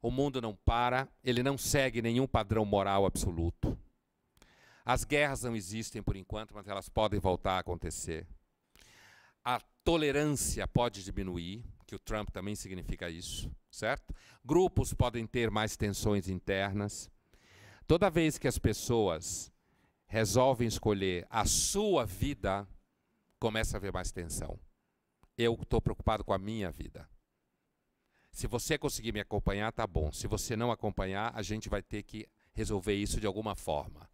O mundo não para, ele não segue nenhum padrão moral absoluto. As guerras não existem por enquanto, mas elas podem voltar a acontecer. A tolerância pode diminuir, que o Trump também significa isso, certo? Grupos podem ter mais tensões internas. Toda vez que as pessoas resolvem escolher a sua vida, começa a haver mais tensão. Eu estou preocupado com a minha vida. Se você conseguir me acompanhar, tá bom. Se você não acompanhar, a gente vai ter que resolver isso de alguma forma.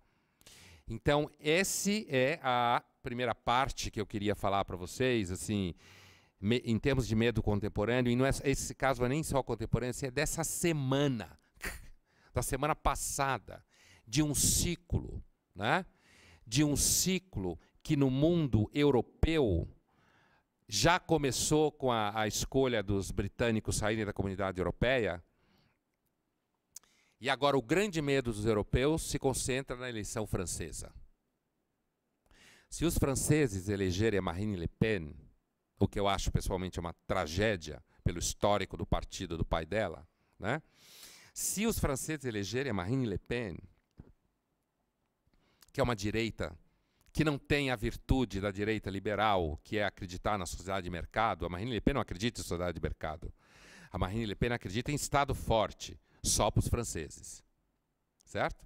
Então, esse é a primeira parte que eu queria falar para vocês, assim, me, em termos de medo contemporâneo, e não é, esse caso não é nem só contemporâneo, é dessa semana, <laughs> da semana passada, de um ciclo, né? de um ciclo que no mundo europeu já começou com a, a escolha dos britânicos saírem da comunidade europeia, e agora o grande medo dos europeus se concentra na eleição francesa. Se os franceses elegerem a Marine Le Pen, o que eu acho pessoalmente uma tragédia pelo histórico do partido do pai dela, né? Se os franceses elegerem a Marine Le Pen, que é uma direita que não tem a virtude da direita liberal, que é acreditar na sociedade de mercado, a Marine Le Pen não acredita em sociedade de mercado. A Marine Le Pen acredita em Estado forte, só para os franceses. Certo?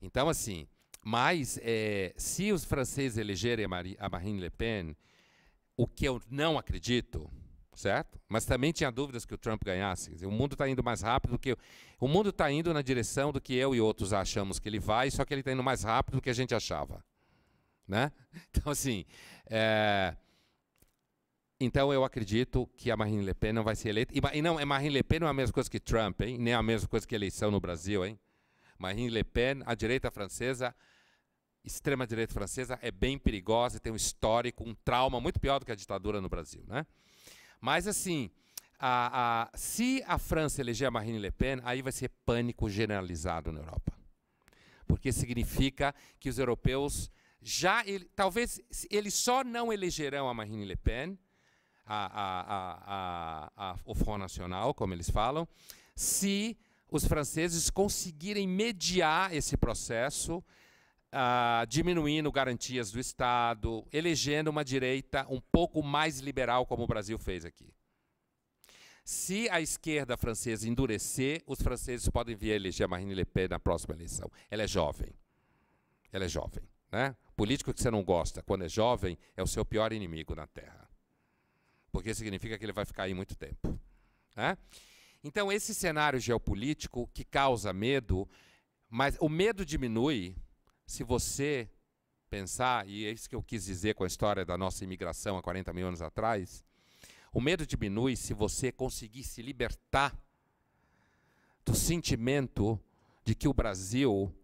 Então, assim, mas é, se os franceses elegerem a, Marie, a Marine Le Pen, o que eu não acredito, certo? Mas também tinha dúvidas que o Trump ganhasse. O mundo está indo mais rápido do que eu. o mundo está indo na direção do que eu e outros achamos que ele vai, só que ele está indo mais rápido do que a gente achava, né? <laughs> Então assim, é, então eu acredito que a Marine Le Pen não vai ser eleita. E, e não, é Marine Le Pen não é a mesma coisa que Trump, hein? Nem é a mesma coisa que eleição no Brasil, hein? Marine Le Pen, a direita francesa, extrema direita francesa é bem perigosa, e tem um histórico, um trauma muito pior do que a ditadura no Brasil, né? Mas assim, a, a, se a França eleger a Marine Le Pen, aí vai ser pânico generalizado na Europa, porque significa que os europeus já, ele, talvez eles só não elegerão a Marine Le Pen a, a, a, o Front Nacional, como eles falam, se os franceses conseguirem mediar esse processo, uh, diminuindo garantias do Estado, elegendo uma direita um pouco mais liberal, como o Brasil fez aqui. Se a esquerda francesa endurecer, os franceses podem vir a eleger a Marine Le Pen na próxima eleição. Ela é jovem. Ela é jovem. Né? Político que você não gosta, quando é jovem, é o seu pior inimigo na Terra porque significa que ele vai ficar aí muito tempo. Né? Então, esse cenário geopolítico que causa medo, mas o medo diminui se você pensar, e é isso que eu quis dizer com a história da nossa imigração há 40 mil anos atrás, o medo diminui se você conseguir se libertar do sentimento de que o Brasil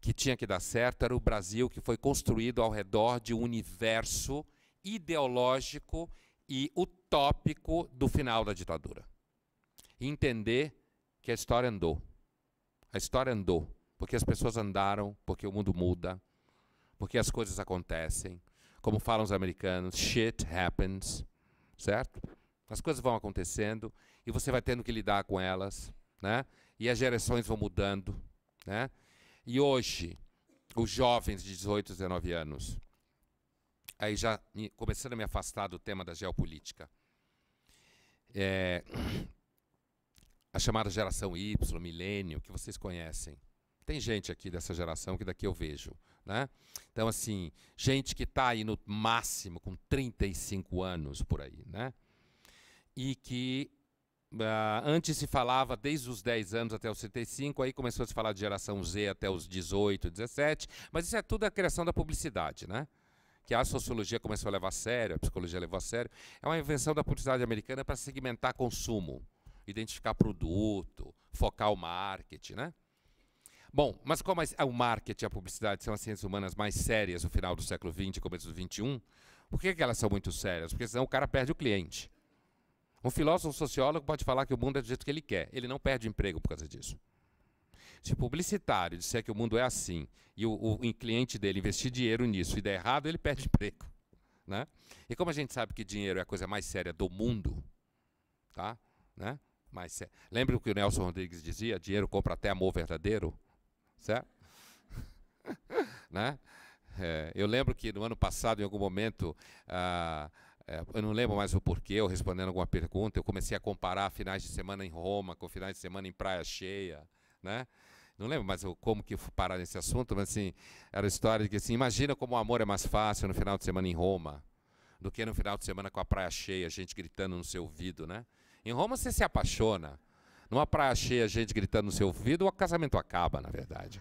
que tinha que dar certo era o Brasil que foi construído ao redor de um universo ideológico e utópico do final da ditadura. Entender que a história andou. A história andou, porque as pessoas andaram, porque o mundo muda, porque as coisas acontecem. Como falam os americanos, shit happens, certo? As coisas vão acontecendo e você vai tendo que lidar com elas, né? E as gerações vão mudando, né? E hoje, os jovens de 18, 19 anos, aí já começando a me afastar do tema da geopolítica. É, a chamada geração Y, milênio, que vocês conhecem. Tem gente aqui dessa geração que daqui eu vejo. Né? Então, assim, gente que está aí no máximo com 35 anos por aí, né? E que uh, antes se falava desde os 10 anos até os 35, aí começou a se falar de geração Z até os 18, 17, mas isso é tudo a criação da publicidade, né? que a sociologia começou a levar a sério, a psicologia levou a sério, é uma invenção da publicidade americana para segmentar consumo, identificar produto, focar o marketing, né? Bom, mas como o marketing e a publicidade são as ciências humanas mais sérias no final do século XX e começo do XXI, por que, elas são muito sérias? Porque senão o cara perde o cliente. Um filósofo um sociólogo pode falar que o mundo é do jeito que ele quer. Ele não perde emprego por causa disso. Se o publicitário disser que o mundo é assim e o, o, cliente dele investir dinheiro nisso e der errado, ele perde emprego. Né? E como a gente sabe que dinheiro é a coisa mais séria do mundo, tá? Né? Mais sé... Lembra o que o Nelson Rodrigues dizia? Dinheiro compra até amor verdadeiro, certo? <laughs> né? É, eu lembro que no ano passado, em algum momento, ah, é, eu não lembro mais o porquê, eu respondendo alguma pergunta, eu comecei a comparar finais de semana em Roma com finais de semana em Praia Cheia, né? não lembro mais como que parar nesse assunto, mas assim, era a história de que assim, imagina como o amor é mais fácil no final de semana em Roma do que no final de semana com a praia cheia, gente gritando no seu ouvido, né? Em Roma você se apaixona. Numa praia cheia, gente gritando no seu ouvido, o casamento acaba, na verdade.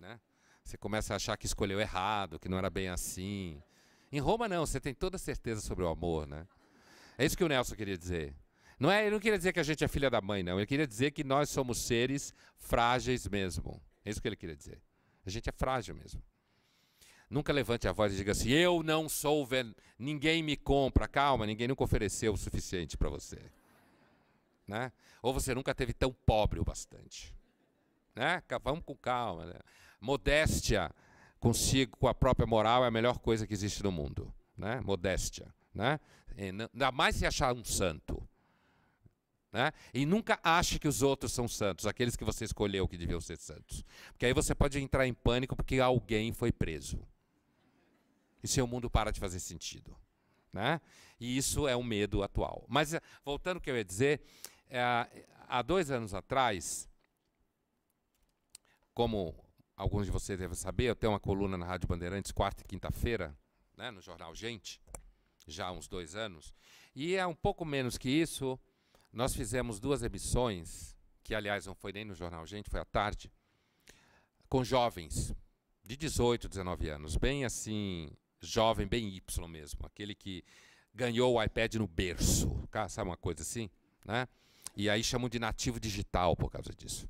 Né? Você começa a achar que escolheu errado, que não era bem assim. Em Roma não, você tem toda certeza sobre o amor, né? É isso que o Nelson queria dizer. Não é, ele não queria dizer que a gente é filha da mãe, não. Ele queria dizer que nós somos seres frágeis mesmo. É isso que ele queria dizer. A gente é frágil mesmo. Nunca levante a voz e diga assim: eu não sou ven... ninguém me compra. Calma, ninguém nunca ofereceu o suficiente para você. Né? Ou você nunca teve tão pobre o bastante. Né? Vamos com calma. Né? Modéstia consigo, com a própria moral, é a melhor coisa que existe no mundo. Né? Modéstia. Né? ainda mais se achar um santo. Né? E nunca ache que os outros são santos, aqueles que você escolheu que deviam ser santos. Porque aí você pode entrar em pânico porque alguém foi preso. E seu mundo para de fazer sentido. Né? E isso é um medo atual. Mas, eh, voltando ao que eu ia dizer, é, há dois anos atrás, como alguns de vocês devem saber, eu tenho uma coluna na Rádio Bandeirantes, quarta e quinta-feira, né, no jornal Gente, já há uns dois anos. E é um pouco menos que isso nós fizemos duas emissões, que aliás não foi nem no Jornal Gente, foi à tarde, com jovens de 18, 19 anos, bem assim, jovem, bem Y mesmo, aquele que ganhou o iPad no berço, sabe uma coisa assim? Né? E aí chamam de nativo digital por causa disso.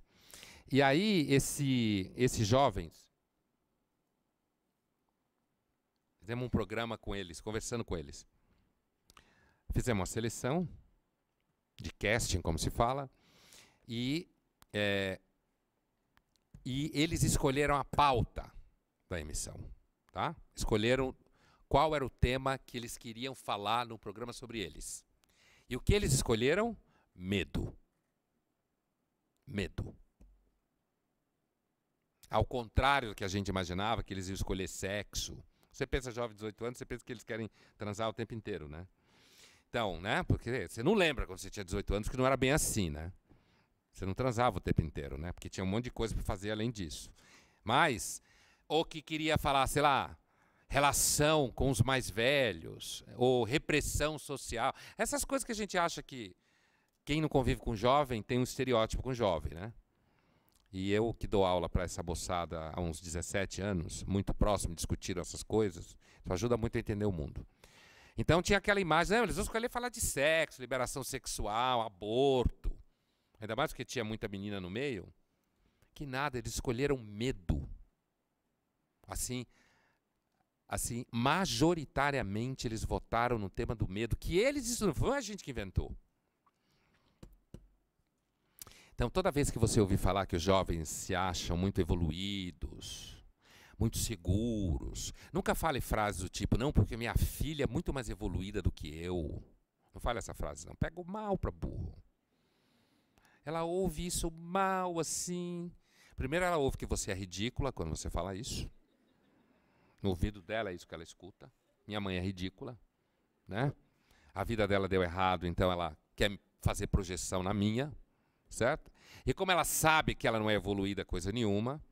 E aí esse, esses jovens, fizemos um programa com eles, conversando com eles. Fizemos uma seleção, de casting, como se fala, e, é, e eles escolheram a pauta da emissão. Tá? Escolheram qual era o tema que eles queriam falar no programa sobre eles. E o que eles escolheram? Medo. Medo. Ao contrário do que a gente imaginava, que eles iam escolher sexo. Você pensa jovem de 18 anos, você pensa que eles querem transar o tempo inteiro, né? então, né? Porque você não lembra quando você tinha 18 anos que não era bem assim, né? Você não transava o tempo inteiro, né? Porque tinha um monte de coisa para fazer além disso. Mas, ou que queria falar, sei lá, relação com os mais velhos, ou repressão social. Essas coisas que a gente acha que quem não convive com jovem tem um estereótipo com jovem, né? E eu que dou aula para essa moçada há uns 17 anos, muito próximo, discutiram essas coisas, isso ajuda muito a entender o mundo. Então tinha aquela imagem, não, né, eles vão escolher falar de sexo, liberação sexual, aborto. Ainda mais porque tinha muita menina no meio. Que nada, eles escolheram medo. Assim, assim, majoritariamente eles votaram no tema do medo, que eles isso não foi a gente que inventou. Então, toda vez que você ouvir falar que os jovens se acham muito evoluídos, muito seguros. Nunca fale frases do tipo, não, porque minha filha é muito mais evoluída do que eu. Não fale essa frase, não. Pega o mal para burro. Ela ouve isso mal assim. Primeiro, ela ouve que você é ridícula quando você fala isso. No ouvido dela é isso que ela escuta. Minha mãe é ridícula, né? A vida dela deu errado, então ela quer fazer projeção na minha, certo? E como ela sabe que ela não é evoluída coisa nenhuma,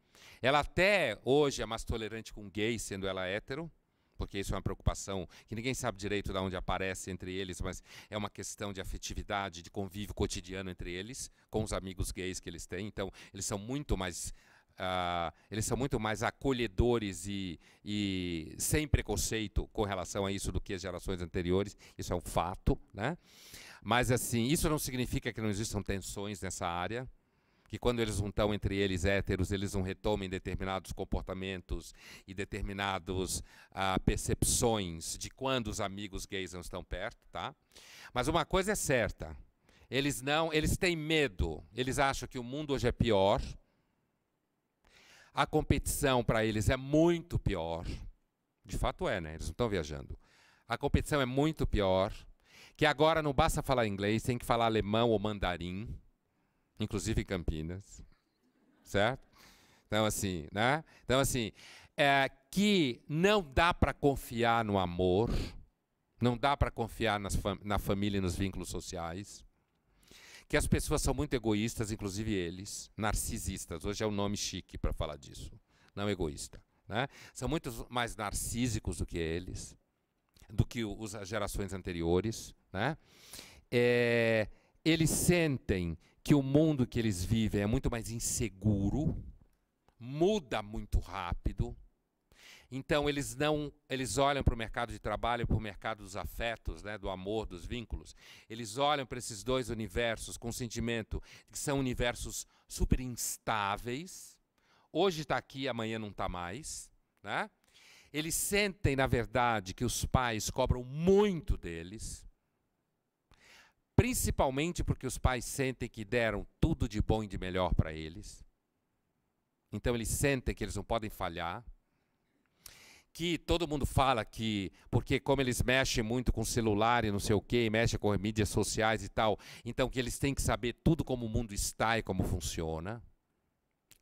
ela até hoje é mais tolerante com gays, sendo ela hétero, porque isso é uma preocupação que ninguém sabe direito de onde aparece entre eles, mas é uma questão de afetividade, de convívio cotidiano entre eles, com os amigos gays que eles têm. Então, eles são muito mais. Uh, eles são muito mais acolhedores e, e, sem preconceito com relação a isso do que as gerações anteriores. Isso é um fato, né? Mas assim, isso não significa que não existam tensões nessa área que quando eles não estão entre eles héteros, eles não retomem determinados comportamentos e determinados ah, percepções de quando os amigos gays não estão perto, tá? Mas uma coisa é certa, eles não, eles têm medo, eles acham que o mundo hoje é pior, a competição para eles é muito pior, de fato é, né? Eles não estão viajando. A competição é muito pior, que agora não basta falar inglês, tem que falar alemão ou mandarim inclusive em Campinas, certo? Então assim, né? Então assim, é que não dá para confiar no amor, não dá para confiar fam na família e nos vínculos sociais, que as pessoas são muito egoístas, inclusive eles, narcisistas. Hoje é um nome chique para falar disso, não egoísta. Né? São muito mais narcísicos do que eles, do que os, as gerações anteriores. Né? É, eles sentem que o mundo que eles vivem é muito mais inseguro, muda muito rápido. Então eles não, eles olham para o mercado de trabalho, para o mercado dos afetos, né, do amor, dos vínculos. Eles olham para esses dois universos com o sentimento de que são universos super instáveis. Hoje está aqui, amanhã não está mais, né? Eles sentem, na verdade, que os pais cobram muito deles principalmente porque os pais sentem que deram tudo de bom e de melhor para eles. Então eles sentem que eles não podem falhar. Que todo mundo fala que, porque como eles mexem muito com celular e não sei o quê, mexem com mídias sociais e tal, então que eles têm que saber tudo como o mundo está e como funciona.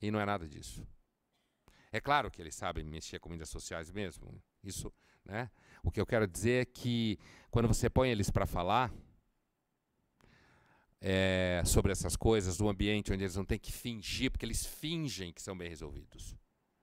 E não é nada disso. É claro que eles sabem mexer com mídias sociais mesmo. Isso, né? O que eu quero dizer é que quando você põe eles para falar, é, sobre essas coisas, do ambiente onde eles não têm que fingir, porque eles fingem que são bem resolvidos.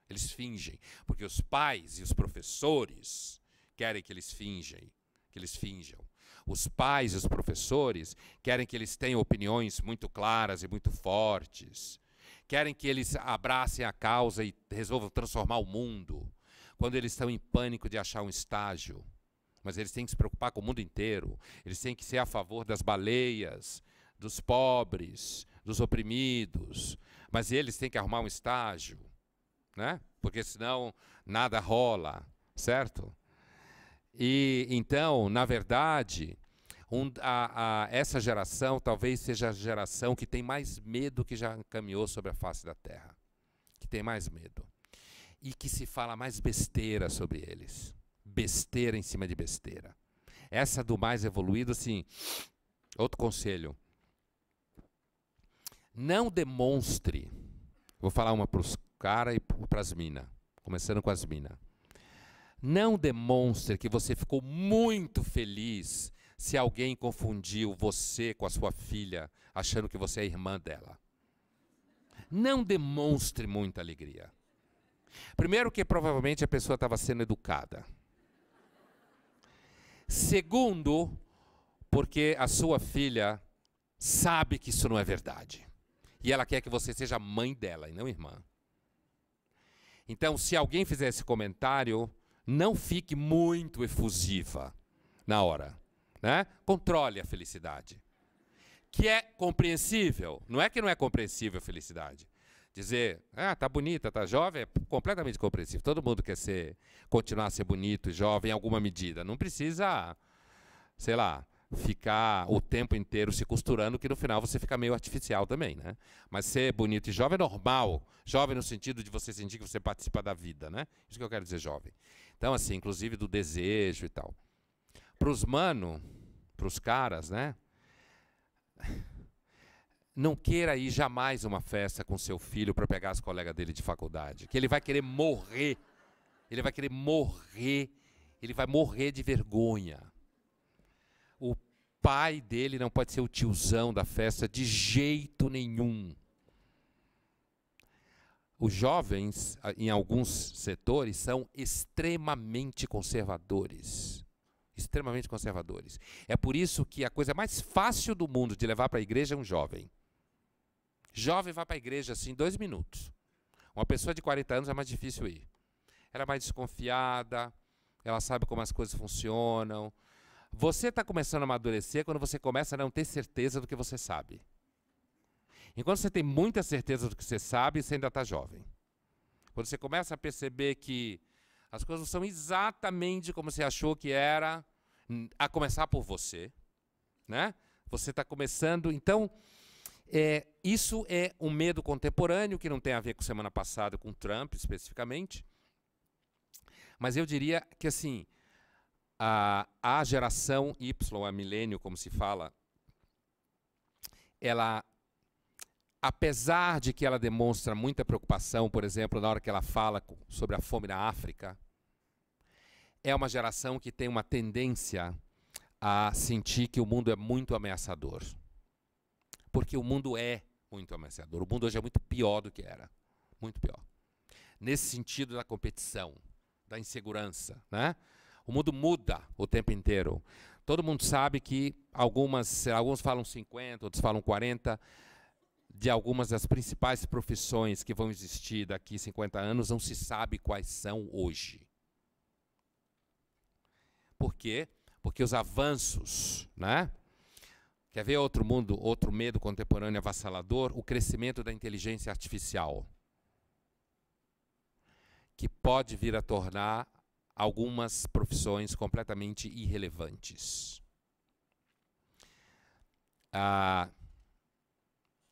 Eles fingem, porque os pais e os professores querem que eles fingem, que eles finjam. Os pais e os professores querem que eles tenham opiniões muito claras e muito fortes. Querem que eles abracem a causa e resolvam transformar o mundo. Quando eles estão em pânico de achar um estágio, mas eles têm que se preocupar com o mundo inteiro. Eles têm que ser a favor das baleias, dos pobres, dos oprimidos, mas eles têm que arrumar um estágio, né? porque senão nada rola, certo? E então, na verdade, um, a, a, essa geração talvez seja a geração que tem mais medo que já caminhou sobre a face da terra. Que tem mais medo. E que se fala mais besteira sobre eles. Besteira em cima de besteira. Essa do mais evoluído, assim. Outro conselho. Não demonstre. Vou falar uma para os caras e para as minas. Começando com as minas. Não demonstre que você ficou muito feliz se alguém confundiu você com a sua filha, achando que você é irmã dela. Não demonstre muita alegria. Primeiro, que provavelmente a pessoa estava sendo educada. Segundo, porque a sua filha sabe que isso não é verdade. E ela quer que você seja mãe dela e não irmã. Então, se alguém fizer esse comentário, não fique muito efusiva na hora. Né? Controle a felicidade. Que é compreensível. Não é que não é compreensível a felicidade. Dizer, ah, tá bonita, tá jovem, é completamente compreensível. Todo mundo quer ser, continuar a ser bonito e jovem em alguma medida. Não precisa, sei lá, ficar o tempo inteiro se costurando, que no final você fica meio artificial também, né? Mas ser bonito e jovem é normal. Jovem no sentido de você sentir que você participa da vida, né? Isso que eu quero dizer jovem. Então, assim, inclusive do desejo e tal. Para os mano, para os caras, né? Não queira ir jamais uma festa com seu filho para pegar as colegas dele de faculdade, que ele vai querer morrer. Ele vai querer morrer. Ele vai morrer de vergonha. O pai dele não pode ser o tiozão da festa de jeito nenhum. Os jovens, em alguns setores, são extremamente conservadores. Extremamente conservadores. É por isso que a coisa mais fácil do mundo de levar para a igreja é um jovem. Jovem vai para a igreja assim, dois minutos. Uma pessoa de 40 anos é mais difícil ir. Ela é mais desconfiada, ela sabe como as coisas funcionam, você está começando a amadurecer quando você começa a não ter certeza do que você sabe. Enquanto você tem muita certeza do que você sabe, você ainda está jovem. Quando você começa a perceber que as coisas não são exatamente como você achou que era, a começar por você, né? Você está começando. Então, é, isso é um medo contemporâneo que não tem a ver com semana passada, com Trump especificamente. Mas eu diria que assim, a, a geração Y, a milênio, como se fala, ela, apesar de que ela demonstra muita preocupação, por exemplo, na hora que ela fala sobre a fome na África, é uma geração que tem uma tendência a sentir que o mundo é muito ameaçador. Porque o mundo é muito ameaçador. O mundo hoje é muito pior do que era. Muito pior. Nesse sentido da competição, da insegurança, né? O mundo muda o tempo inteiro. Todo mundo sabe que algumas, alguns falam 50, outros falam 40, de algumas das principais profissões que vão existir daqui 50 anos, não se sabe quais são hoje. Por quê? Porque os avanços, né? Quer ver outro mundo, outro medo contemporâneo avassalador? O crescimento da inteligência artificial, que pode vir a tornar algumas profissões completamente irrelevantes. Ah,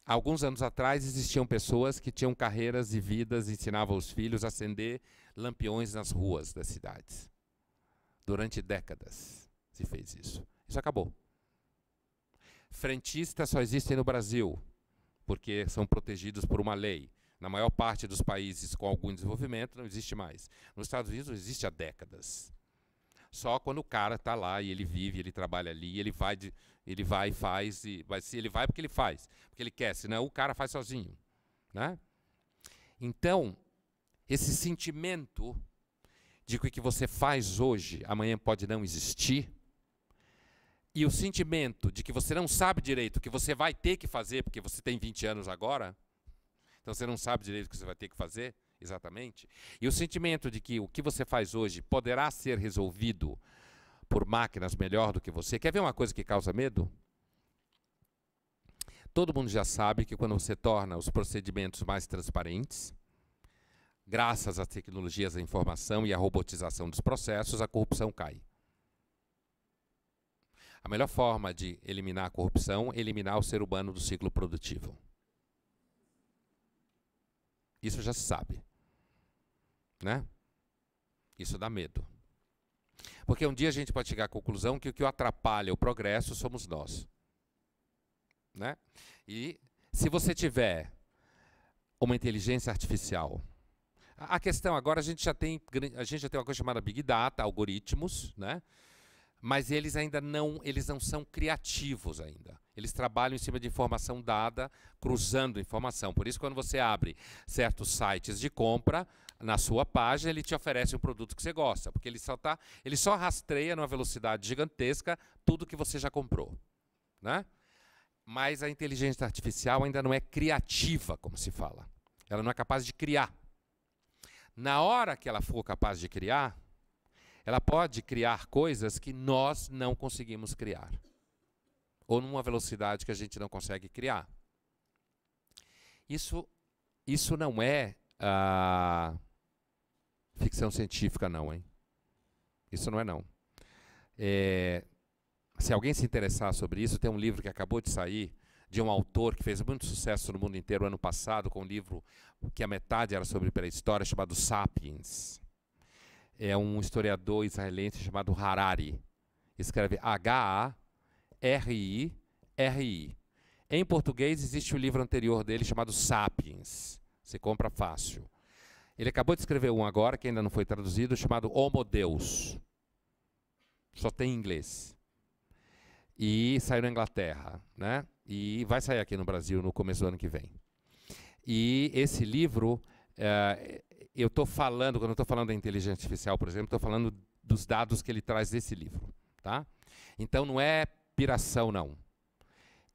alguns anos atrás existiam pessoas que tinham carreiras e vidas, ensinavam os filhos a acender lampiões nas ruas das cidades. Durante décadas se fez isso. Isso acabou. Frentistas só existem no Brasil porque são protegidos por uma lei. Na maior parte dos países com algum desenvolvimento, não existe mais. Nos Estados Unidos, não existe há décadas. Só quando o cara está lá e ele vive, ele trabalha ali, ele vai, de, ele vai e faz. E, mas se ele vai porque ele faz, porque ele quer, senão o cara faz sozinho. Né? Então, esse sentimento de que o que você faz hoje, amanhã pode não existir, e o sentimento de que você não sabe direito o que você vai ter que fazer, porque você tem 20 anos agora, então você não sabe direito o que você vai ter que fazer, exatamente. E o sentimento de que o que você faz hoje poderá ser resolvido por máquinas melhor do que você. Quer ver uma coisa que causa medo? Todo mundo já sabe que quando você torna os procedimentos mais transparentes, graças às tecnologias da informação e à robotização dos processos, a corrupção cai. A melhor forma de eliminar a corrupção é eliminar o ser humano do ciclo produtivo. Isso já se sabe. Né? Isso dá medo. Porque um dia a gente pode chegar à conclusão que o que atrapalha o progresso somos nós. Né? E se você tiver uma inteligência artificial, a questão agora a gente já tem a gente já tem uma coisa chamada big data, algoritmos, né? mas eles ainda não, eles não são criativos ainda. Eles trabalham em cima de informação dada, cruzando informação. Por isso, quando você abre certos sites de compra, na sua página ele te oferece um produto que você gosta, porque ele só, tá, ele só rastreia numa velocidade gigantesca tudo que você já comprou. Né? Mas a inteligência artificial ainda não é criativa, como se fala. Ela não é capaz de criar. Na hora que ela for capaz de criar, ela pode criar coisas que nós não conseguimos criar, ou numa velocidade que a gente não consegue criar. Isso, isso não é ah, ficção científica, não, hein? Isso não é não. É, se alguém se interessar sobre isso, tem um livro que acabou de sair de um autor que fez muito sucesso no mundo inteiro ano passado com um livro que a metade era sobre pré-história chamado Sapiens é um historiador israelense chamado Harari. Escreve H-A-R-I-R-I. Em português existe o livro anterior dele chamado Sapiens. Você compra fácil. Ele acabou de escrever um agora, que ainda não foi traduzido, chamado Homo Deus. Só tem em inglês. E saiu na Inglaterra, né? E vai sair aqui no Brasil no começo do ano que vem. E esse livro é, eu estou falando, quando eu estou falando da inteligência artificial, por exemplo, estou falando dos dados que ele traz desse livro. Tá? Então não é piração, não.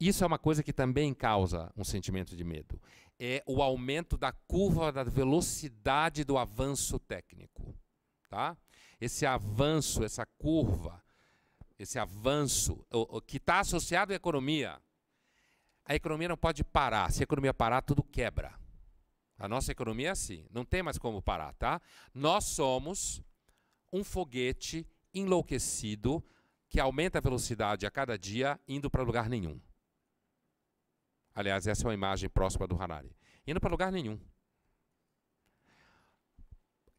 Isso é uma coisa que também causa um sentimento de medo. É o aumento da curva da velocidade do avanço técnico. Tá? Esse avanço, essa curva, esse avanço o, o, que está associado à economia. A economia não pode parar. Se a economia parar, tudo quebra. A nossa economia é assim, não tem mais como parar, tá? Nós somos um foguete enlouquecido que aumenta a velocidade a cada dia indo para lugar nenhum. Aliás, essa é uma imagem próxima do Harari. Indo para lugar nenhum.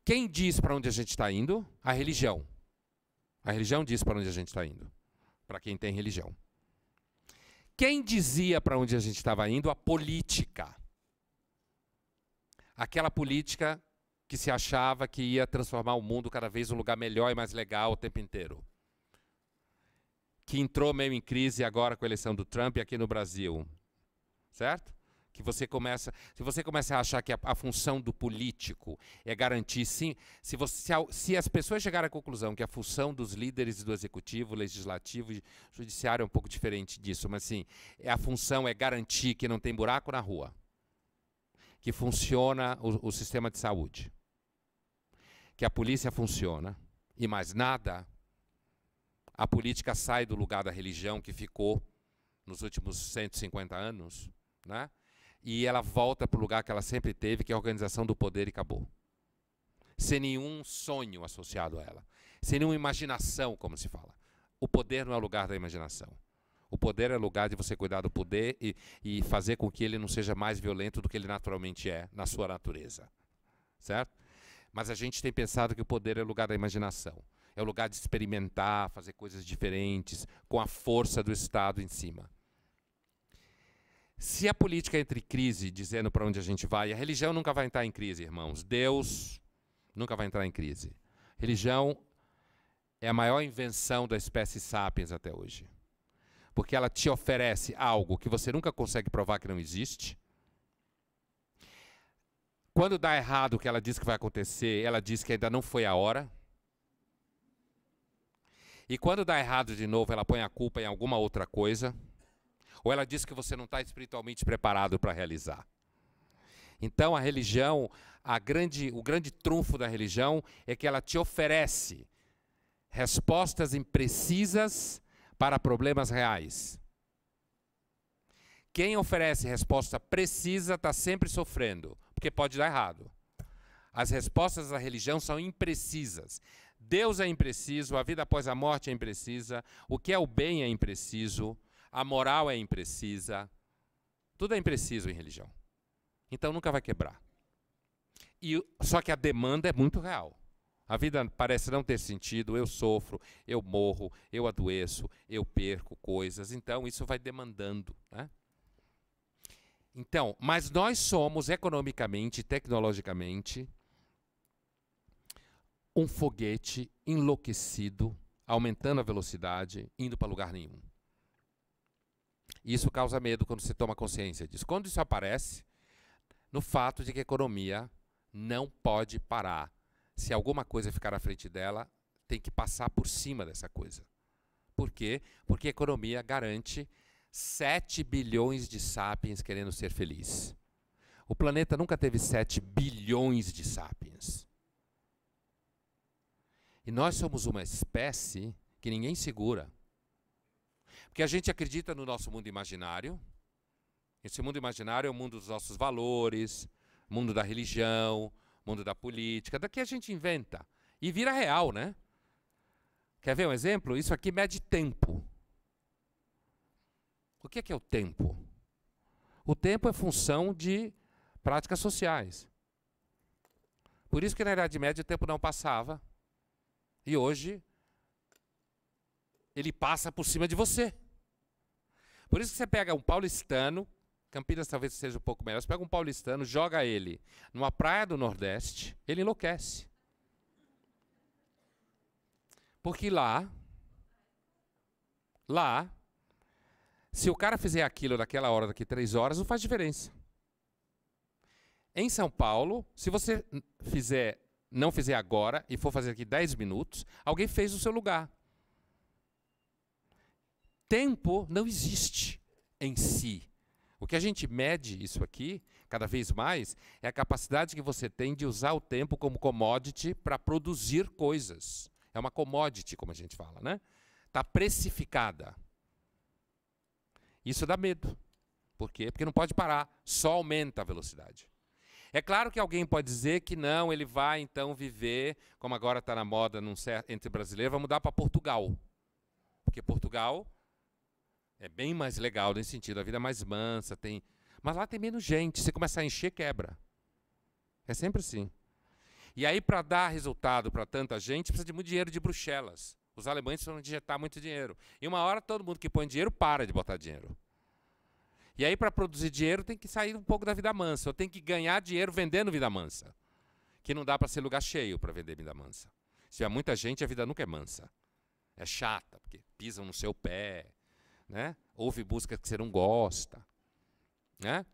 Quem diz para onde a gente está indo? A religião. A religião diz para onde a gente está indo. Para quem tem religião. Quem dizia para onde a gente estava indo? A política aquela política que se achava que ia transformar o mundo cada vez um lugar melhor e mais legal o tempo inteiro. Que entrou meio em crise agora com a eleição do Trump aqui no Brasil. Certo? Que você começa, se você começa a achar que a, a função do político é garantir sim, se, você, se, a, se as pessoas chegarem à conclusão que a função dos líderes do executivo, legislativo e judiciário é um pouco diferente disso, mas sim, é, a função é garantir que não tem buraco na rua que funciona o, o sistema de saúde, que a polícia funciona e mais nada, a política sai do lugar da religião que ficou nos últimos 150 anos, né? e ela volta para o lugar que ela sempre teve, que é a organização do poder e acabou. Sem nenhum sonho associado a ela. Sem nenhuma imaginação, como se fala. O poder não é o lugar da imaginação. O poder é lugar de você cuidar do poder e, e fazer com que ele não seja mais violento do que ele naturalmente é, na sua natureza. Certo? Mas a gente tem pensado que o poder é lugar da imaginação. É o lugar de experimentar, fazer coisas diferentes, com a força do Estado em cima. Se a política é entre crise, dizendo para onde a gente vai, a religião nunca vai entrar em crise, irmãos. Deus nunca vai entrar em crise. Religião é a maior invenção da espécie sapiens até hoje porque ela te oferece algo que você nunca consegue provar que não existe. Quando dá errado o que ela diz que vai acontecer, ela diz que ainda não foi a hora. E quando dá errado de novo, ela põe a culpa em alguma outra coisa. Ou ela diz que você não está espiritualmente preparado para realizar. Então a religião, a grande, o grande trunfo da religião é que ela te oferece respostas imprecisas para problemas reais. Quem oferece resposta precisa está sempre sofrendo, porque pode dar errado. As respostas da religião são imprecisas. Deus é impreciso, a vida após a morte é imprecisa, o que é o bem é impreciso, a moral é imprecisa. Tudo é impreciso em religião. Então nunca vai quebrar. E, só que a demanda é muito real. A vida parece não ter sentido, eu sofro, eu morro, eu adoeço, eu perco coisas. Então, isso vai demandando. Né? Então, mas nós somos economicamente, tecnologicamente, um foguete enlouquecido, aumentando a velocidade, indo para lugar nenhum. Isso causa medo quando você toma consciência disso. Quando isso aparece, no fato de que a economia não pode parar se alguma coisa ficar à frente dela, tem que passar por cima dessa coisa. Por quê? Porque a economia garante 7 bilhões de sapiens querendo ser feliz. O planeta nunca teve 7 bilhões de sapiens. E nós somos uma espécie que ninguém segura. Porque a gente acredita no nosso mundo imaginário. Esse mundo imaginário é o mundo dos nossos valores, mundo da religião, mundo da política, daqui a gente inventa. E vira real, né? Quer ver um exemplo? Isso aqui mede tempo. O que é, que é o tempo? O tempo é função de práticas sociais. Por isso que na Idade Média o tempo não passava. E hoje ele passa por cima de você. Por isso que você pega um paulistano Campinas talvez seja um pouco melhor. Você pega um paulistano, joga ele numa praia do Nordeste, ele enlouquece. Porque lá, lá, se o cara fizer aquilo daquela hora, daqui três horas, não faz diferença. Em São Paulo, se você fizer, não fizer agora e for fazer aqui dez minutos, alguém fez o seu lugar. Tempo não existe em si. O que a gente mede isso aqui, cada vez mais, é a capacidade que você tem de usar o tempo como commodity para produzir coisas. É uma commodity, como a gente fala, né? Está precificada. Isso dá medo. Por quê? Porque não pode parar, só aumenta a velocidade. É claro que alguém pode dizer que não, ele vai então viver, como agora está na moda certo, entre brasileiros, vamos mudar para Portugal. Porque Portugal é bem mais legal nesse sentido. A vida é mais mansa, tem. Mas lá tem menos gente. Se começar a encher, quebra. É sempre assim. E aí, para dar resultado para tanta gente, precisa de muito dinheiro de Bruxelas. Os alemães precisam injetar muito dinheiro. E uma hora todo mundo que põe dinheiro para de botar dinheiro. E aí, para produzir dinheiro, tem que sair um pouco da vida mansa. Ou tem que ganhar dinheiro vendendo vida mansa. Que não dá para ser lugar cheio para vender vida mansa. Se há muita gente, a vida nunca é mansa. É chata, porque pisam no seu pé, né? Ouve que você não gosta, né?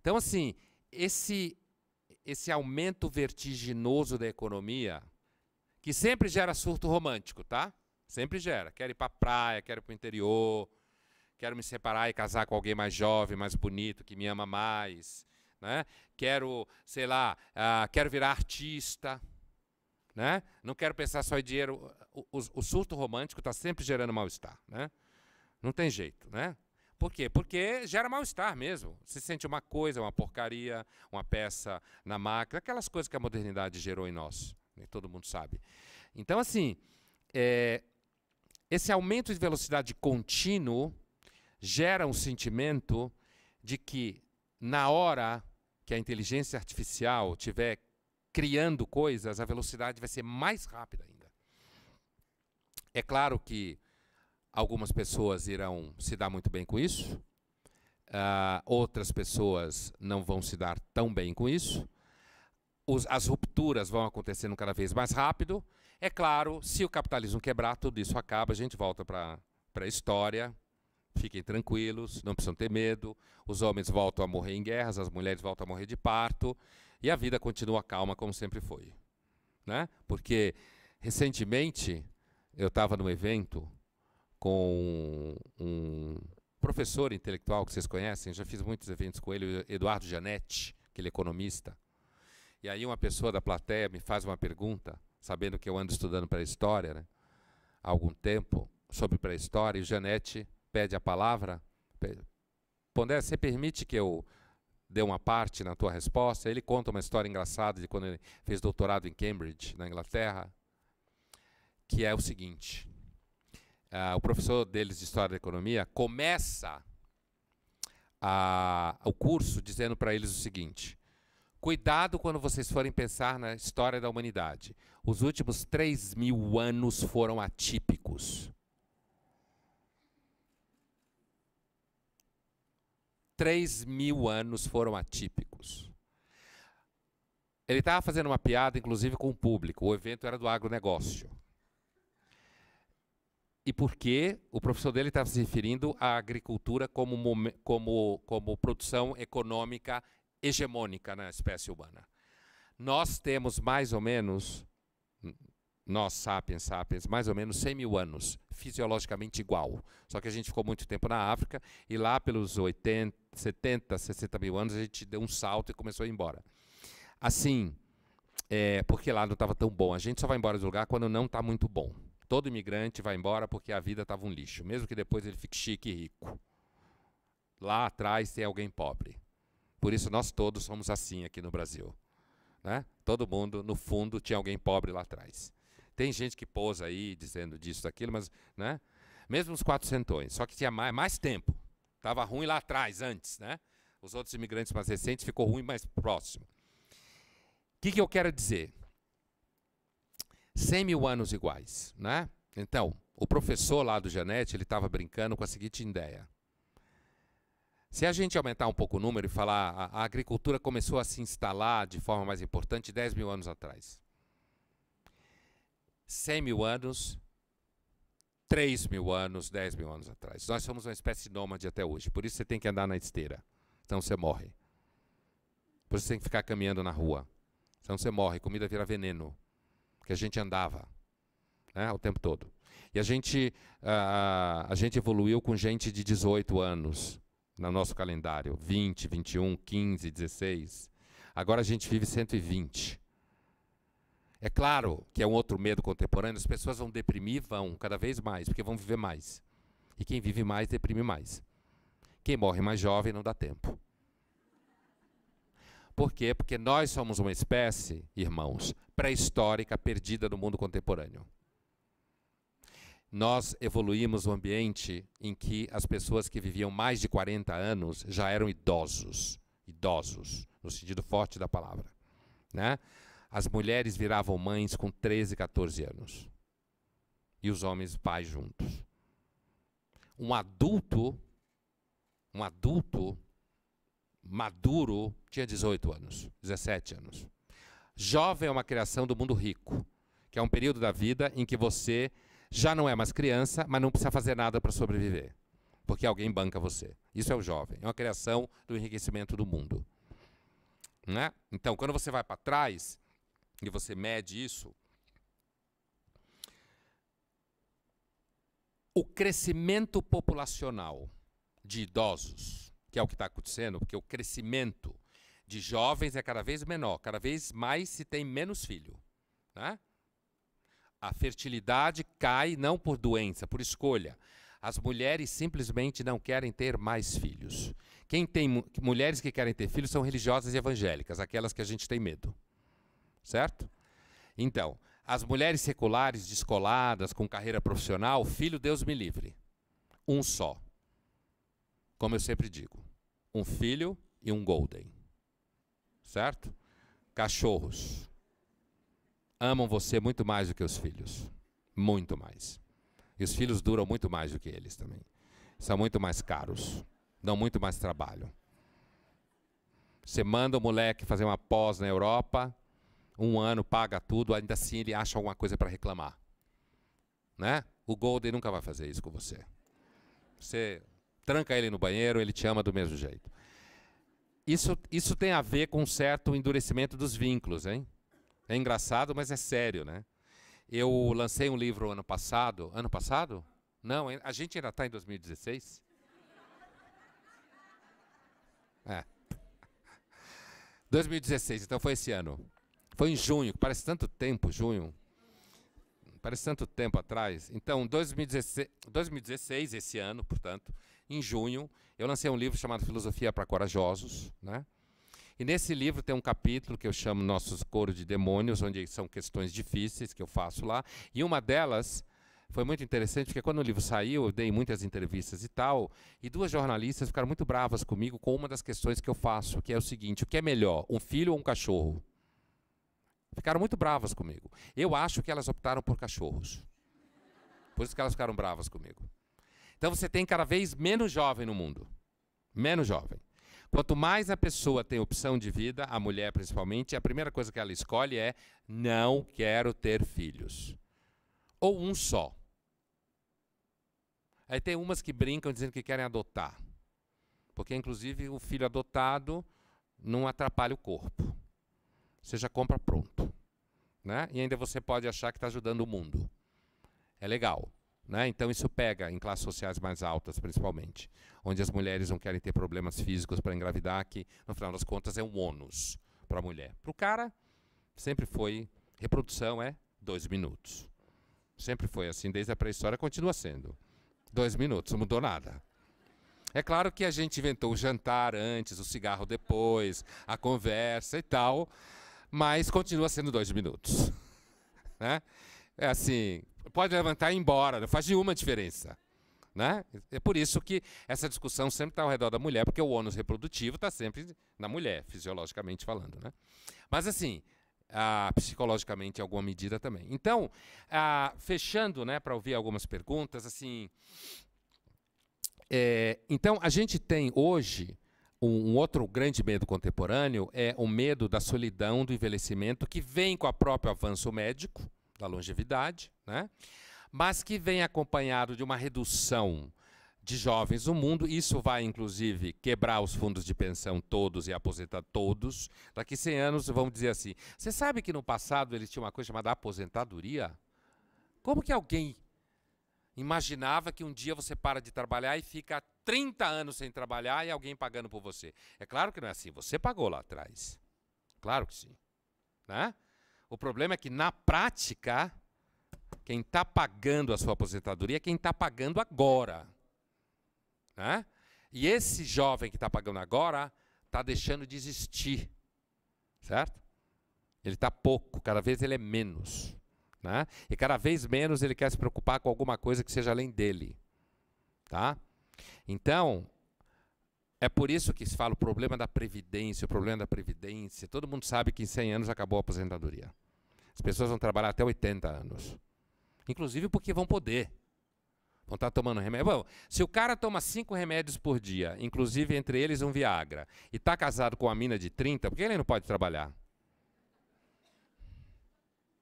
Então assim, esse esse aumento vertiginoso da economia, que sempre gera surto romântico, tá? Sempre gera. Quero ir para a praia, quero ir para o interior, quero me separar e casar com alguém mais jovem, mais bonito, que me ama mais, né? Quero, sei lá, uh, quero virar artista, né? Não quero pensar só em dinheiro. O, o, o surto romântico está sempre gerando mal-estar, né? Não tem jeito, né? Por quê? Porque gera mal-estar mesmo. Você sente uma coisa, uma porcaria, uma peça na máquina, aquelas coisas que a modernidade gerou em nós. Né? Todo mundo sabe. Então, assim, é, esse aumento de velocidade contínuo gera um sentimento de que, na hora que a inteligência artificial tiver criando coisas, a velocidade vai ser mais rápida ainda. É claro que Algumas pessoas irão se dar muito bem com isso, uh, outras pessoas não vão se dar tão bem com isso. Os, as rupturas vão acontecendo cada vez mais rápido. É claro, se o capitalismo quebrar, tudo isso acaba, a gente volta para a história. Fiquem tranquilos, não precisam ter medo. Os homens voltam a morrer em guerras, as mulheres voltam a morrer de parto. E a vida continua calma, como sempre foi. Né? Porque, recentemente, eu estava num evento com um professor intelectual que vocês conhecem, já fiz muitos eventos com ele, Eduardo Janetti, aquele economista. E aí uma pessoa da plateia me faz uma pergunta, sabendo que eu ando estudando para história, né, há algum tempo, sobre pré-história, e o Janetti pede a palavra. Pondé, você permite que eu dê uma parte na tua resposta? Ele conta uma história engraçada de quando ele fez doutorado em Cambridge, na Inglaterra, que é o seguinte uh, o professor deles de História da Economia começa a, o curso dizendo para eles o seguinte: cuidado quando vocês forem pensar na história da humanidade. Os últimos 3 mil anos foram atípicos. 3 mil anos foram atípicos. Ele estava fazendo uma piada, inclusive, com o público. O evento era do agronegócio e porque o professor dele estava se referindo à agricultura como, como, como produção econômica hegemônica na espécie humana. Nós temos mais ou menos, nós, sapiens, sapiens, mais ou menos 100 mil anos, fisiologicamente igual. Só que a gente ficou muito tempo na África e lá pelos 80, 70, 60 mil anos a gente deu um salto e começou a ir embora. Assim, é, porque lá não estava tão bom. A gente só vai embora do lugar quando não está muito bom. Todo imigrante vai embora porque a vida estava um lixo, mesmo que depois ele fique chique e rico. Lá atrás tem alguém pobre. Por isso nós todos somos assim aqui no Brasil. Né? Todo mundo, no fundo, tinha alguém pobre lá atrás. Tem gente que pousa aí dizendo disso, daquilo, mas né? mesmo os quatrocentões, só que tinha mais, mais tempo. Estava ruim lá atrás, antes. Né? Os outros imigrantes mais recentes ficou ruim mais próximo. O que, que eu quero dizer? 100 mil anos iguais, né? Então, o professor lá do Janete, ele estava brincando com a seguinte ideia. Se a gente aumentar um pouco o número e falar a, a agricultura começou a se instalar de forma mais importante 10 mil anos atrás. 100 mil anos, 3 mil anos, 10 mil anos atrás. Nós somos uma espécie de nômade até hoje, por isso você tem que andar na esteira, senão você morre. Por isso você tem que ficar caminhando na rua, senão você morre, comida vira veneno que a gente andava né, o tempo todo. E a gente, uh, a gente evoluiu com gente de 18 anos no nosso calendário: 20, 21, 15, 16. Agora a gente vive 120. É claro que é um outro medo contemporâneo, as pessoas vão deprimir, vão cada vez mais, porque vão viver mais. E quem vive mais, deprime mais. Quem morre mais jovem não dá tempo. Por quê? Porque nós somos uma espécie, irmãos, pré-histórica perdida no mundo contemporâneo. Nós evoluímos um ambiente em que as pessoas que viviam mais de 40 anos já eram idosos, idosos, no sentido forte da palavra, né? As mulheres viravam mães com 13, 14 anos. E os homens pais juntos. Um adulto, um adulto Maduro tinha 18 anos, 17 anos. Jovem é uma criação do mundo rico, que é um período da vida em que você já não é mais criança, mas não precisa fazer nada para sobreviver, porque alguém banca você. Isso é o jovem, é uma criação do enriquecimento do mundo. Né? Então, quando você vai para trás e você mede isso, o crescimento populacional de idosos que é o que está acontecendo, porque o crescimento de jovens é cada vez menor, cada vez mais se tem menos filho. Né? A fertilidade cai não por doença, por escolha. As mulheres simplesmente não querem ter mais filhos. Quem tem mulheres que querem ter filhos são religiosas e evangélicas, aquelas que a gente tem medo. Certo? Então, as mulheres seculares, descoladas, com carreira profissional, filho Deus me livre. Um só. Como eu sempre digo, um filho e um golden. Certo? Cachorros amam você muito mais do que os filhos. Muito mais. E os filhos duram muito mais do que eles também. São muito mais caros. Dão muito mais trabalho. Você manda o moleque fazer uma pós na Europa, um ano, paga tudo, ainda assim ele acha alguma coisa para reclamar. Né? O Golden nunca vai fazer isso com você. Você tranca ele no banheiro, ele te ama do mesmo jeito. Isso, isso tem a ver com um certo endurecimento dos vínculos, hein? É engraçado, mas é sério, né? Eu lancei um livro ano passado. Ano passado? Não, a gente ainda está em 2016? É. 2016, então foi esse ano. Foi em junho, parece tanto tempo, junho. Parece tanto tempo atrás. Então, 2016, 2016 esse ano, portanto, em junho, eu lancei um livro chamado Filosofia para Corajosos, né? E nesse livro tem um capítulo que eu chamo Nossos Coro de Demônios, onde são questões difíceis que eu faço lá. E uma delas foi muito interessante, porque quando o livro saiu, eu dei muitas entrevistas e tal, e duas jornalistas ficaram muito bravas comigo com uma das questões que eu faço, que é o seguinte: o que é melhor, um filho ou um cachorro? Ficaram muito bravas comigo. Eu acho que elas optaram por cachorros. Por isso que elas ficaram bravas comigo. Então você tem cada vez menos jovem no mundo. Menos jovem. Quanto mais a pessoa tem opção de vida, a mulher principalmente, a primeira coisa que ela escolhe é: não quero ter filhos. Ou um só. Aí tem umas que brincam dizendo que querem adotar. Porque, inclusive, o filho adotado não atrapalha o corpo. Você já compra pronto. Né? E ainda você pode achar que está ajudando o mundo. É legal. Né? Então isso pega em classes sociais mais altas, principalmente, onde as mulheres não querem ter problemas físicos para engravidar, que no final das contas é um ônus para a mulher. Para o cara, sempre foi reprodução é dois minutos. Sempre foi assim, desde a pré-história continua sendo. Dois minutos, não mudou nada. É claro que a gente inventou o jantar antes, o cigarro depois, a conversa e tal, mas continua sendo dois minutos. <laughs> Né? É assim, pode levantar e ir embora, não faz nenhuma diferença. Né? É por isso que essa discussão sempre está ao redor da mulher, porque o ônus reprodutivo está sempre na mulher, fisiologicamente falando. Né? Mas assim, ah, psicologicamente em alguma medida também. Então, ah, fechando né, para ouvir algumas perguntas, assim. É, então, a gente tem hoje um, um, outro grande medo contemporâneo é o medo da solidão do envelhecimento que vem com o próprio avanço médico da longevidade, né? mas que vem acompanhado de uma redução de jovens no mundo. Isso vai, inclusive, quebrar os fundos de pensão todos e aposentar todos. Daqui 100 anos, vamos dizer assim: você sabe que no passado eles tinham uma coisa chamada aposentadoria? Como que alguém imaginava que um dia você para de trabalhar e fica 30 anos sem trabalhar e alguém pagando por você? É claro que não é assim. Você pagou lá atrás. Claro que sim. Né? O problema é que, na prática, quem está pagando a sua aposentadoria é quem está pagando agora. Né? E esse jovem que está pagando agora está deixando de existir. Certo? Ele está pouco, cada vez ele é menos. Né? E cada vez menos ele quer se preocupar com alguma coisa que seja além dele. Tá? Então, é por isso que se fala o problema da previdência, o problema da previdência. Todo mundo sabe que em 100 anos acabou a aposentadoria. As pessoas vão trabalhar até 80 anos. Inclusive porque vão poder. Vão estar tá tomando remédio. Bom, se o cara toma cinco remédios por dia, inclusive entre eles um Viagra, e está casado com uma mina de 30, por que ele não pode trabalhar?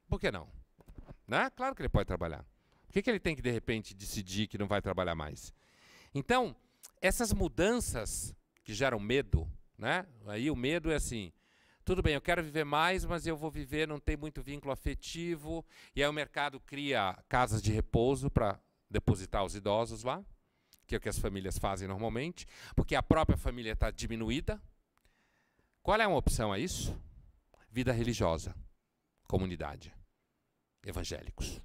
Por que não? Né? Claro que ele pode trabalhar. Por que, que ele tem que, de repente, decidir que não vai trabalhar mais? Então, essas mudanças que geram medo, né? aí o medo é assim: tudo bem, eu quero viver mais, mas eu vou viver, não tem muito vínculo afetivo. E aí o mercado cria casas de repouso para depositar os idosos lá, que é o que as famílias fazem normalmente, porque a própria família está diminuída. Qual é uma opção a isso? Vida religiosa, comunidade, evangélicos.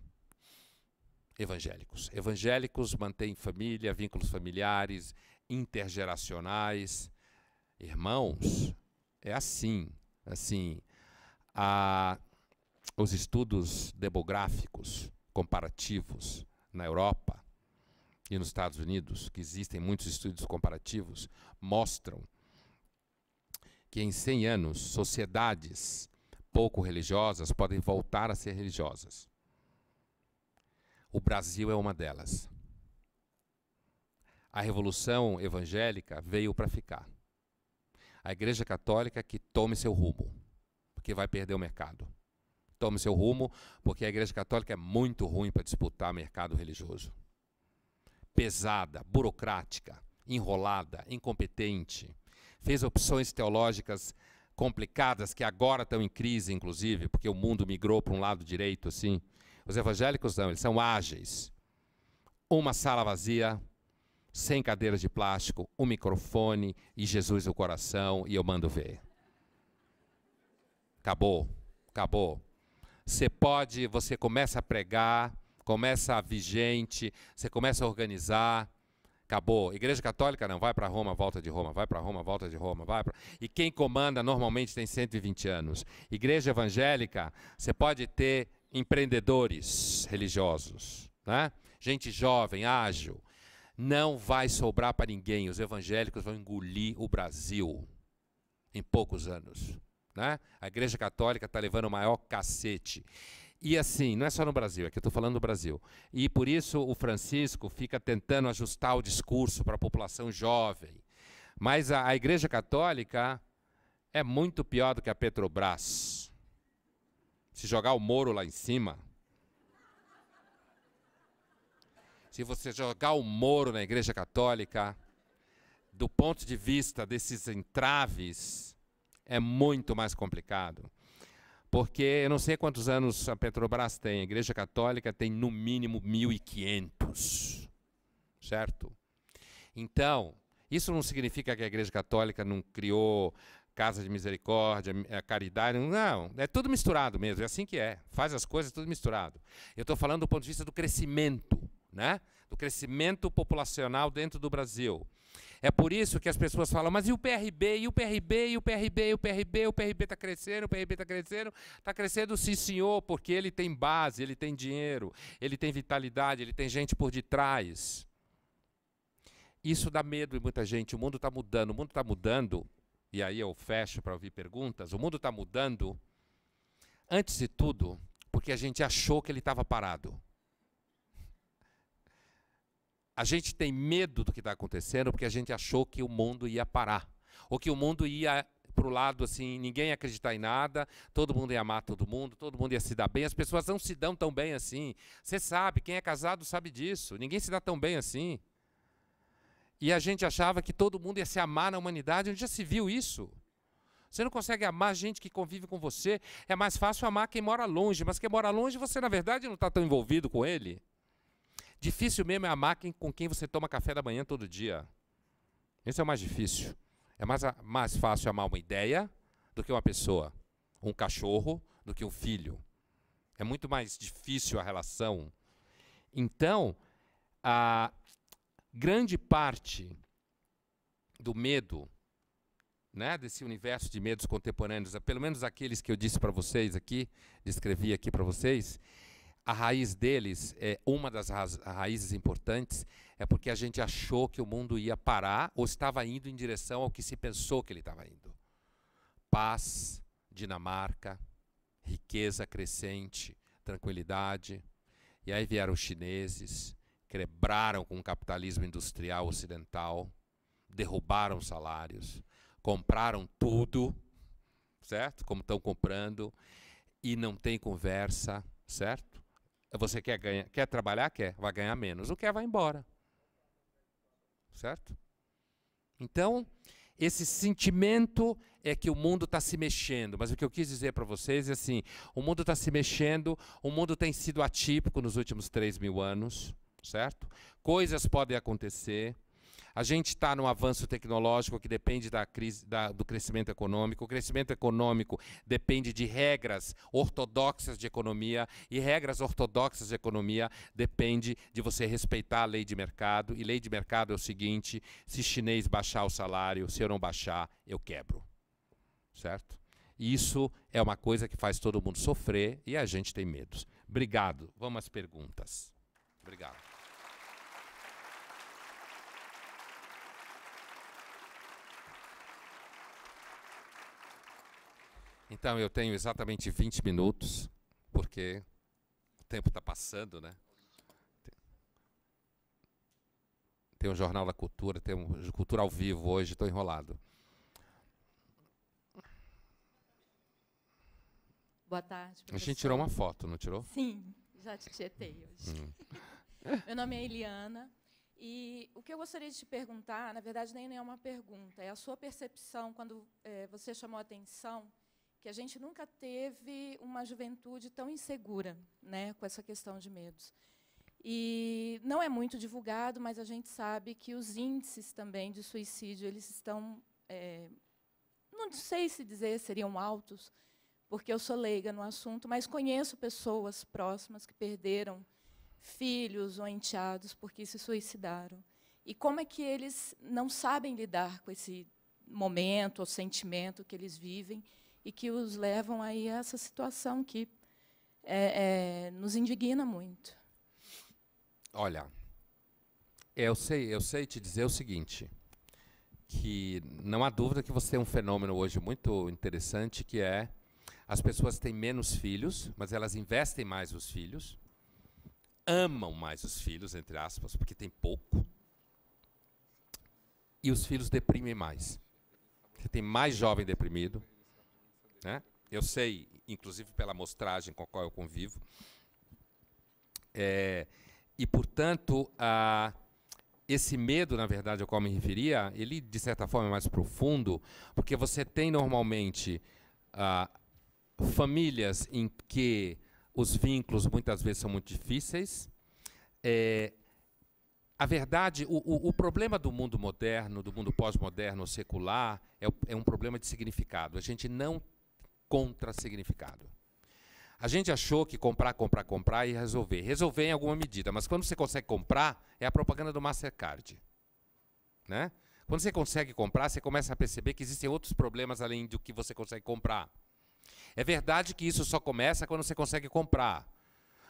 Evangélicos. Evangélicos mantêm família, vínculos familiares, intergeracionais. Irmãos, é assim assim, a, os estudos demográficos comparativos na Europa e nos Estados Unidos, que existem muitos estudos comparativos, mostram que em 100 anos sociedades pouco religiosas podem voltar a ser religiosas. O Brasil é uma delas. A revolução evangélica veio para ficar a Igreja Católica que tome seu rumo, porque vai perder o mercado. Tome seu rumo, porque a Igreja Católica é muito ruim para disputar mercado religioso. Pesada, burocrática, enrolada, incompetente. Fez opções teológicas complicadas que agora estão em crise, inclusive, porque o mundo migrou para um lado direito assim. Os evangélicos não, eles são ágeis. Uma sala vazia, sem cadeiras de plástico, um microfone e Jesus no coração e eu mando ver. Acabou, acabou. Você pode, você começa a pregar, começa a vigente, você começa a organizar. Acabou. Igreja Católica não, vai para Roma, volta de Roma, vai para Roma, volta de Roma, vai para. E quem comanda normalmente tem 120 anos. Igreja evangélica, você pode ter empreendedores religiosos, né? Gente jovem, ágil, não vai sobrar para ninguém. Os evangélicos vão engolir o Brasil em poucos anos. Né? A Igreja Católica está levando o maior cacete. E assim, não é só no Brasil, é que eu estou falando do Brasil. E por isso o Francisco fica tentando ajustar o discurso para a população jovem. Mas a, a Igreja Católica é muito pior do que a Petrobras. Se jogar o Moro lá em cima, se você jogar o Moro na Igreja Católica, do ponto de vista desses entraves, é muito mais complicado. Porque eu não sei quantos anos a Petrobras tem, a Igreja Católica tem no mínimo 1.500. Certo? Então, isso não significa que a Igreja Católica não criou casa de misericórdia, caridade, não, é tudo misturado mesmo, é assim que é. Faz as coisas tudo misturado. Eu estou falando do ponto de vista do crescimento né? do crescimento populacional dentro do Brasil. É por isso que as pessoas falam, mas e o PRB, e o PRB, e o PRB, e o PRB, o PRB está crescendo, o PRB está crescendo, está crescendo sim senhor, porque ele tem base, ele tem dinheiro, ele tem vitalidade, ele tem gente por detrás. Isso dá medo em muita gente, o mundo está mudando, o mundo está mudando, e aí eu fecho para ouvir perguntas, o mundo está mudando, antes de tudo, porque a gente achou que ele estava parado. A gente tem medo do que está acontecendo porque a gente achou que o mundo ia parar. Ou que o mundo ia para o lado assim, ninguém ia acreditar em nada, todo mundo ia amar todo mundo, todo mundo ia se dar bem, as pessoas não se dão tão bem assim. Você sabe, quem é casado sabe disso, ninguém se dá tão bem assim. E a gente achava que todo mundo ia se amar na humanidade, onde já se viu isso? Você não consegue amar gente que convive com você, é mais fácil amar quem mora longe, mas quem mora longe você, na verdade, não está tão envolvido com ele. Difícil mesmo é amar quem, com quem você toma café da manhã todo dia. Isso é o mais difícil. É mais, mais fácil amar uma ideia do que uma pessoa, um cachorro do que um filho. É muito mais difícil a relação. Então, a grande parte do medo, né, desse universo de medos contemporâneos, pelo menos aqueles que eu disse para vocês aqui, descrevi aqui para vocês, a raiz deles, é uma das ra raízes importantes, é porque a gente achou que o mundo ia parar ou estava indo em direção ao que se pensou que ele estava indo. Paz, Dinamarca, riqueza crescente, tranquilidade. E aí vieram os chineses, quebraram com o capitalismo industrial ocidental, derrubaram salários, compraram tudo, certo? Como estão comprando, e não tem conversa, certo? É, você quer, ganhar, quer trabalhar? Quer. Vai ganhar menos. O quer vai embora. Certo? Então, esse sentimento é que o mundo está se mexendo. Mas o que eu quis dizer para vocês é assim: o mundo está se mexendo, o mundo tem sido atípico nos últimos 3 mil anos, certo? Coisas podem acontecer. A gente está num avanço tecnológico que depende da crise, da, do crescimento econômico. O crescimento econômico depende de regras ortodoxas de economia e regras ortodoxas de economia depende de você respeitar a lei de mercado. E lei de mercado é o seguinte: se chinês baixar o salário, se eu não baixar, eu quebro. Certo? Isso é uma coisa que faz todo mundo sofrer e a gente tem medos. Obrigado. Vamos às perguntas. Obrigado. Então eu tenho exatamente 20 minutos, porque o tempo está passando, né? Tem um jornal da cultura, tem um cultura ao vivo hoje, estou enrolado. Boa tarde. Professor. A gente tirou uma foto, não tirou? Sim, já te tietei hoje. Hum. <laughs> Meu nome é Eliana. E o que eu gostaria de te perguntar, na verdade, nem é uma pergunta, é a sua percepção quando é, você chamou a atenção que a gente nunca teve uma juventude tão insegura né, com essa questão de medos. E não é muito divulgado, mas a gente sabe que os índices também de suicídio eles estão, é, não sei se dizer seriam altos, porque eu sou leiga no assunto, mas conheço pessoas próximas que perderam filhos ou enteados porque se suicidaram. E como é que eles não sabem lidar com esse momento ou sentimento que eles vivem? e que os levam aí a essa situação que é, é, nos indigna muito. Olha, eu sei, eu sei te dizer o seguinte, que não há dúvida que você tem um fenômeno hoje muito interessante que é as pessoas têm menos filhos, mas elas investem mais os filhos, amam mais os filhos, entre aspas, porque tem pouco, e os filhos deprimem mais. Você tem mais jovem deprimido, né? Eu sei, inclusive pela amostragem com a qual eu convivo. É, e, portanto, a, esse medo, na verdade, ao qual me referia, ele, de certa forma, é mais profundo, porque você tem normalmente a, famílias em que os vínculos muitas vezes são muito difíceis. É, a verdade, o, o, o, problema do mundo moderno, do mundo pós-moderno, secular, é, é, um problema de significado. A gente não contrassignificado. A gente achou que comprar, comprar, comprar e resolver. Resolver em alguma medida, mas quando você consegue comprar, é a propaganda do Mastercard. Né? Quando você consegue comprar, você começa a perceber que existem outros problemas além do que você consegue comprar. É verdade que isso só começa quando você consegue comprar.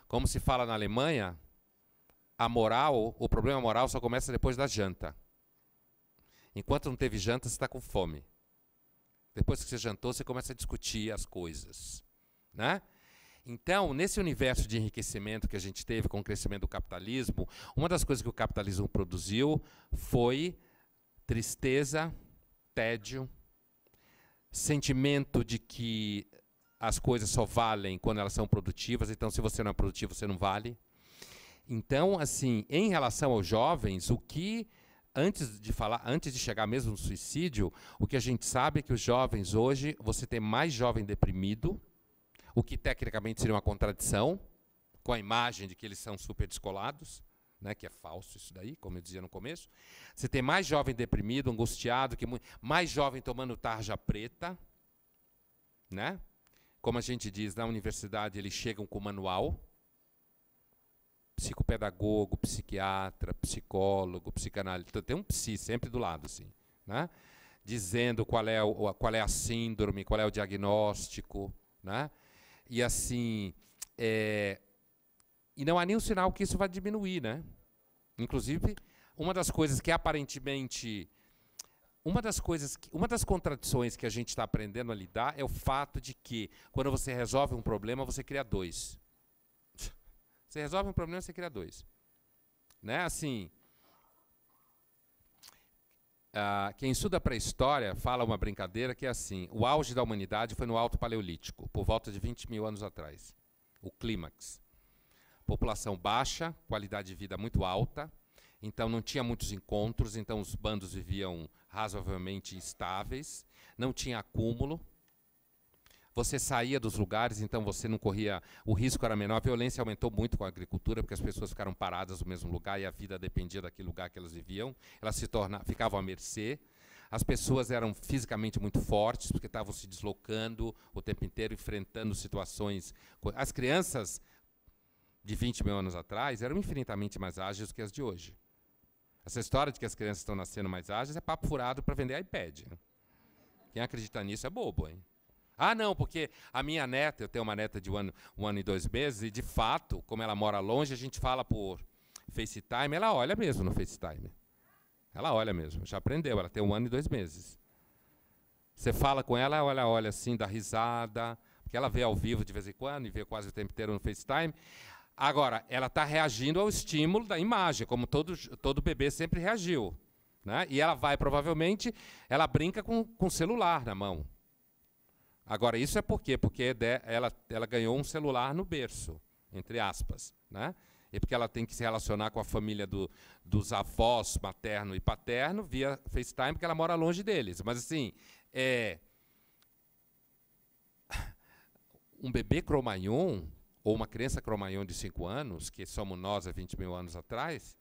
Como se fala na Alemanha, a moral, o problema moral só começa depois da janta. Enquanto não teve janta, você está com fome. Depois que você jantou, você começa a discutir as coisas. Né? Então, nesse universo de enriquecimento que a gente teve com o crescimento do capitalismo, uma das coisas que o capitalismo produziu foi tristeza, tédio, sentimento de que as coisas só valem quando elas são produtivas, então se você não é produtivo, você não vale. Então, assim, em relação aos jovens, o que antes de falar, antes de chegar mesmo no suicídio, o que a gente sabe é que os jovens hoje, você tem mais jovem deprimido, o que tecnicamente seria uma contradição com a imagem de que eles são super descolados, né, que é falso isso daí, como eu dizia no começo. Você tem mais jovem deprimido, angustiado, que mais jovem tomando tarja preta, né? Como a gente diz na universidade, eles chegam com o manual, psicopedagogo, psiquiatra, psicólogo, psicanalista, então, tem um psi sempre do lado, assim, né? dizendo qual é, o, qual é a síndrome, qual é o diagnóstico, né? e assim, é, e não há nenhum sinal que isso vai diminuir, né? Inclusive, uma das coisas que aparentemente uma das coisas, que, uma das contradições que a gente está aprendendo a lidar é o fato de que quando você resolve um problema você cria dois. Você resolve um problema, você cria dois. Né? Assim, ah, quem estuda para a história fala uma brincadeira que é assim: o auge da humanidade foi no Alto Paleolítico, por volta de 20 mil anos atrás. O clímax. População baixa, qualidade de vida muito alta, então não tinha muitos encontros, então os bandos viviam razoavelmente estáveis, não tinha acúmulo, você saía dos lugares, então você não corria, o risco era menor. A violência aumentou muito com a agricultura, porque as pessoas ficaram paradas no mesmo lugar e a vida dependia daquele lugar que elas viviam. Elas se torna, ficavam à mercê. As pessoas eram fisicamente muito fortes, porque estavam se deslocando o tempo inteiro, enfrentando situações. As crianças de 20 mil anos atrás eram infinitamente mais ágeis do que as de hoje. Essa história de que as crianças estão nascendo mais ágeis é papo furado para vender iPad. Né? Quem acredita nisso é bobo, hein? Ah, não, porque a minha neta, eu tenho uma neta de um ano, um ano e dois meses, e de fato, como ela mora longe, a gente fala por FaceTime, ela olha mesmo no FaceTime. Ela olha mesmo, já aprendeu, ela tem um ano e dois meses. Você fala com ela, ela olha assim, dá risada, porque ela vê ao vivo de vez em quando e vê quase o tempo inteiro no FaceTime. Agora, ela está reagindo ao estímulo da imagem, como todo, todo bebê sempre reagiu. Né? E ela vai, provavelmente, ela brinca com o celular na mão. Agora, isso é por quê? Porque ela, ela ganhou um celular no berço, entre aspas. Né? E porque ela tem que se relacionar com a família do, dos avós, materno e paterno, via FaceTime, porque ela mora longe deles. Mas, assim, é... um bebê cromanhon, ou uma criança cromanhon de 5 anos, que somos nós há 20 mil anos atrás,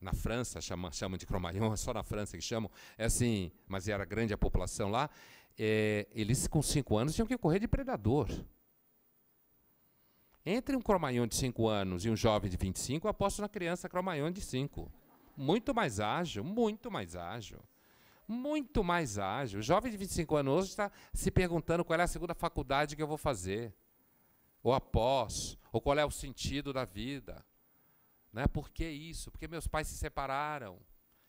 na França chamam, de cromanhon, é <laughs> só na França que chamam, é assim, mas era grande a população lá, é, eles com 5 anos tinham que correr de predador. Entre um cromanhão de 5 anos e um jovem de 25, eu aposto na criança cromanhão de 5. Muito mais ágil, muito mais ágil. Muito mais ágil. O jovem de 25 anos hoje está se perguntando qual é a segunda faculdade que eu vou fazer, ou após, ou qual é o sentido da vida. Né? Por que isso? Porque meus pais se separaram. O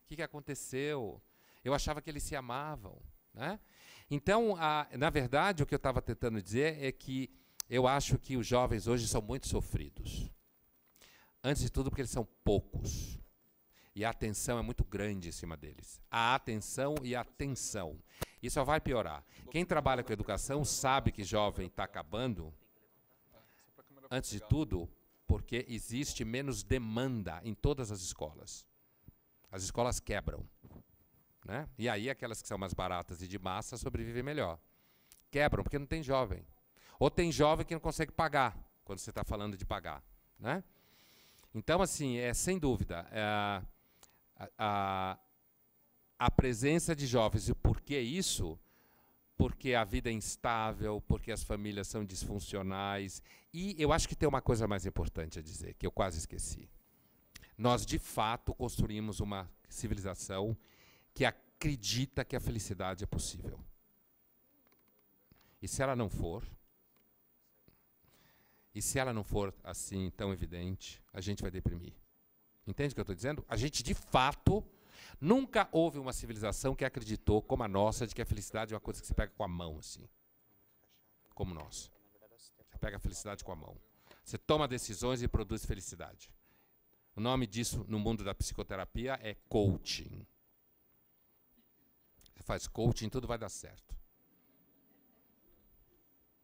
que, que aconteceu? Eu achava que eles se amavam. Né? Então, a, na verdade, o que eu estava tentando dizer é que eu acho que os jovens hoje são muito sofridos. Antes de tudo, porque eles são poucos. E a atenção é muito grande em cima deles. A atenção e a tensão. Isso só vai piorar. Quem trabalha com educação sabe que jovem está acabando, antes de tudo, porque existe menos demanda em todas as escolas. As escolas quebram. Né? E aí aquelas que são mais baratas e de massa sobrevivem melhor. Quebram, porque não tem jovem. Ou tem jovem que não consegue pagar, quando você está falando de pagar. Né? Então, assim, é sem dúvida, é, a, a, a presença de jovens. E por que isso? Porque a vida é instável, porque as famílias são disfuncionais. E eu acho que tem uma coisa mais importante a dizer, que eu quase esqueci. Nós, de fato, construímos uma civilização que acredita que a felicidade é possível. E se ela não for, e se ela não for assim tão evidente, a gente vai deprimir. Entende o que eu estou dizendo? A gente, de fato, nunca houve uma civilização que acreditou, como a nossa, de que a felicidade é uma coisa que se pega com a mão, assim. Como nós. Você pega a felicidade com a mão. Você toma decisões e produz felicidade. O nome disso no mundo da psicoterapia é coaching faz coaching, tudo vai dar certo.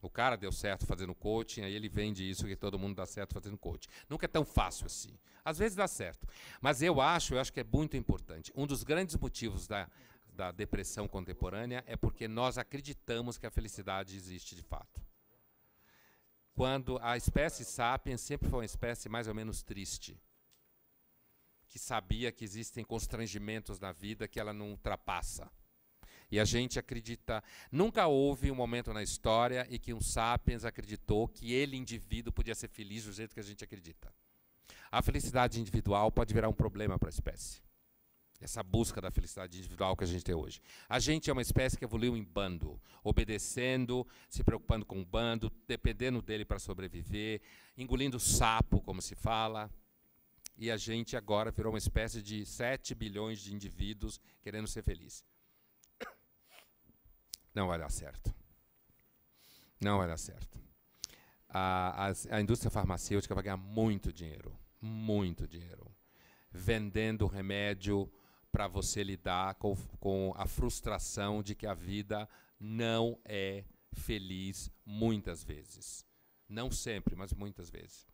O cara deu certo fazendo coaching, aí ele vende isso que todo mundo dá certo fazendo coaching. Nunca é tão fácil assim. Às vezes dá certo. Mas eu acho, eu acho que é muito importante. Um dos grandes motivos da, da depressão contemporânea é porque nós acreditamos que a felicidade existe de fato. Quando a espécie sapiens sempre foi uma espécie mais ou menos triste, que sabia que existem constrangimentos na vida que ela não ultrapassa. E a gente acredita. Nunca houve um momento na história em que um sapiens acreditou que ele, indivíduo, podia ser feliz do jeito que a gente acredita. A felicidade individual pode virar um problema para a espécie. Essa busca da felicidade individual que a gente tem hoje. A gente é uma espécie que evoluiu em bando, obedecendo, se preocupando com o bando, dependendo dele para sobreviver, engolindo sapo, como se fala. E a gente agora virou uma espécie de 7 bilhões de indivíduos querendo ser feliz. Não vai dar certo. Não vai dar certo. A, a, a indústria farmacêutica vai ganhar muito dinheiro, muito dinheiro, vendendo remédio para você lidar com, com a frustração de que a vida não é feliz muitas vezes. Não sempre, mas muitas vezes.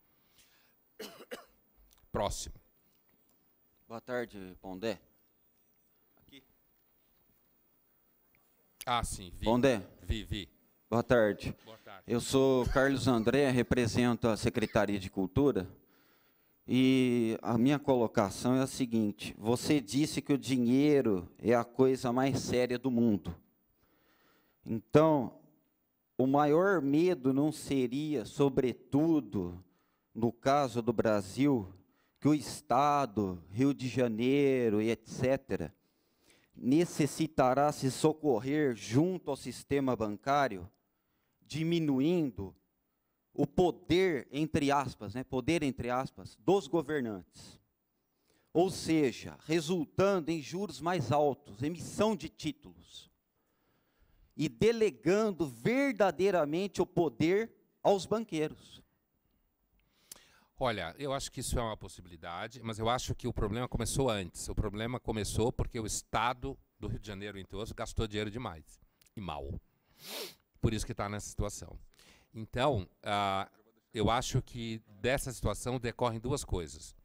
<coughs> Próximo. Boa tarde, Pondé. Ah, sim. Vi. é? Vi, vi. Boa tarde. Boa tarde. Eu sou Carlos André, represento a Secretaria de Cultura. E a minha colocação é a seguinte: você disse que o dinheiro é a coisa mais séria do mundo. Então, o maior medo não seria, sobretudo, no caso do Brasil, que o Estado, Rio de Janeiro e etc., necessitará se socorrer junto ao sistema bancário, diminuindo o poder, entre aspas, né, poder, entre aspas, dos governantes. Ou seja, resultando em juros mais altos, emissão de títulos, e delegando verdadeiramente o poder aos banqueiros. Olha, eu acho que isso é uma possibilidade, mas eu acho que o problema começou antes. O problema começou porque o Estado do Rio de Janeiro, em todos, gastou dinheiro demais e mal. Por isso que está nessa situação. Então, ah, eu acho que dessa situação decorrem duas coisas.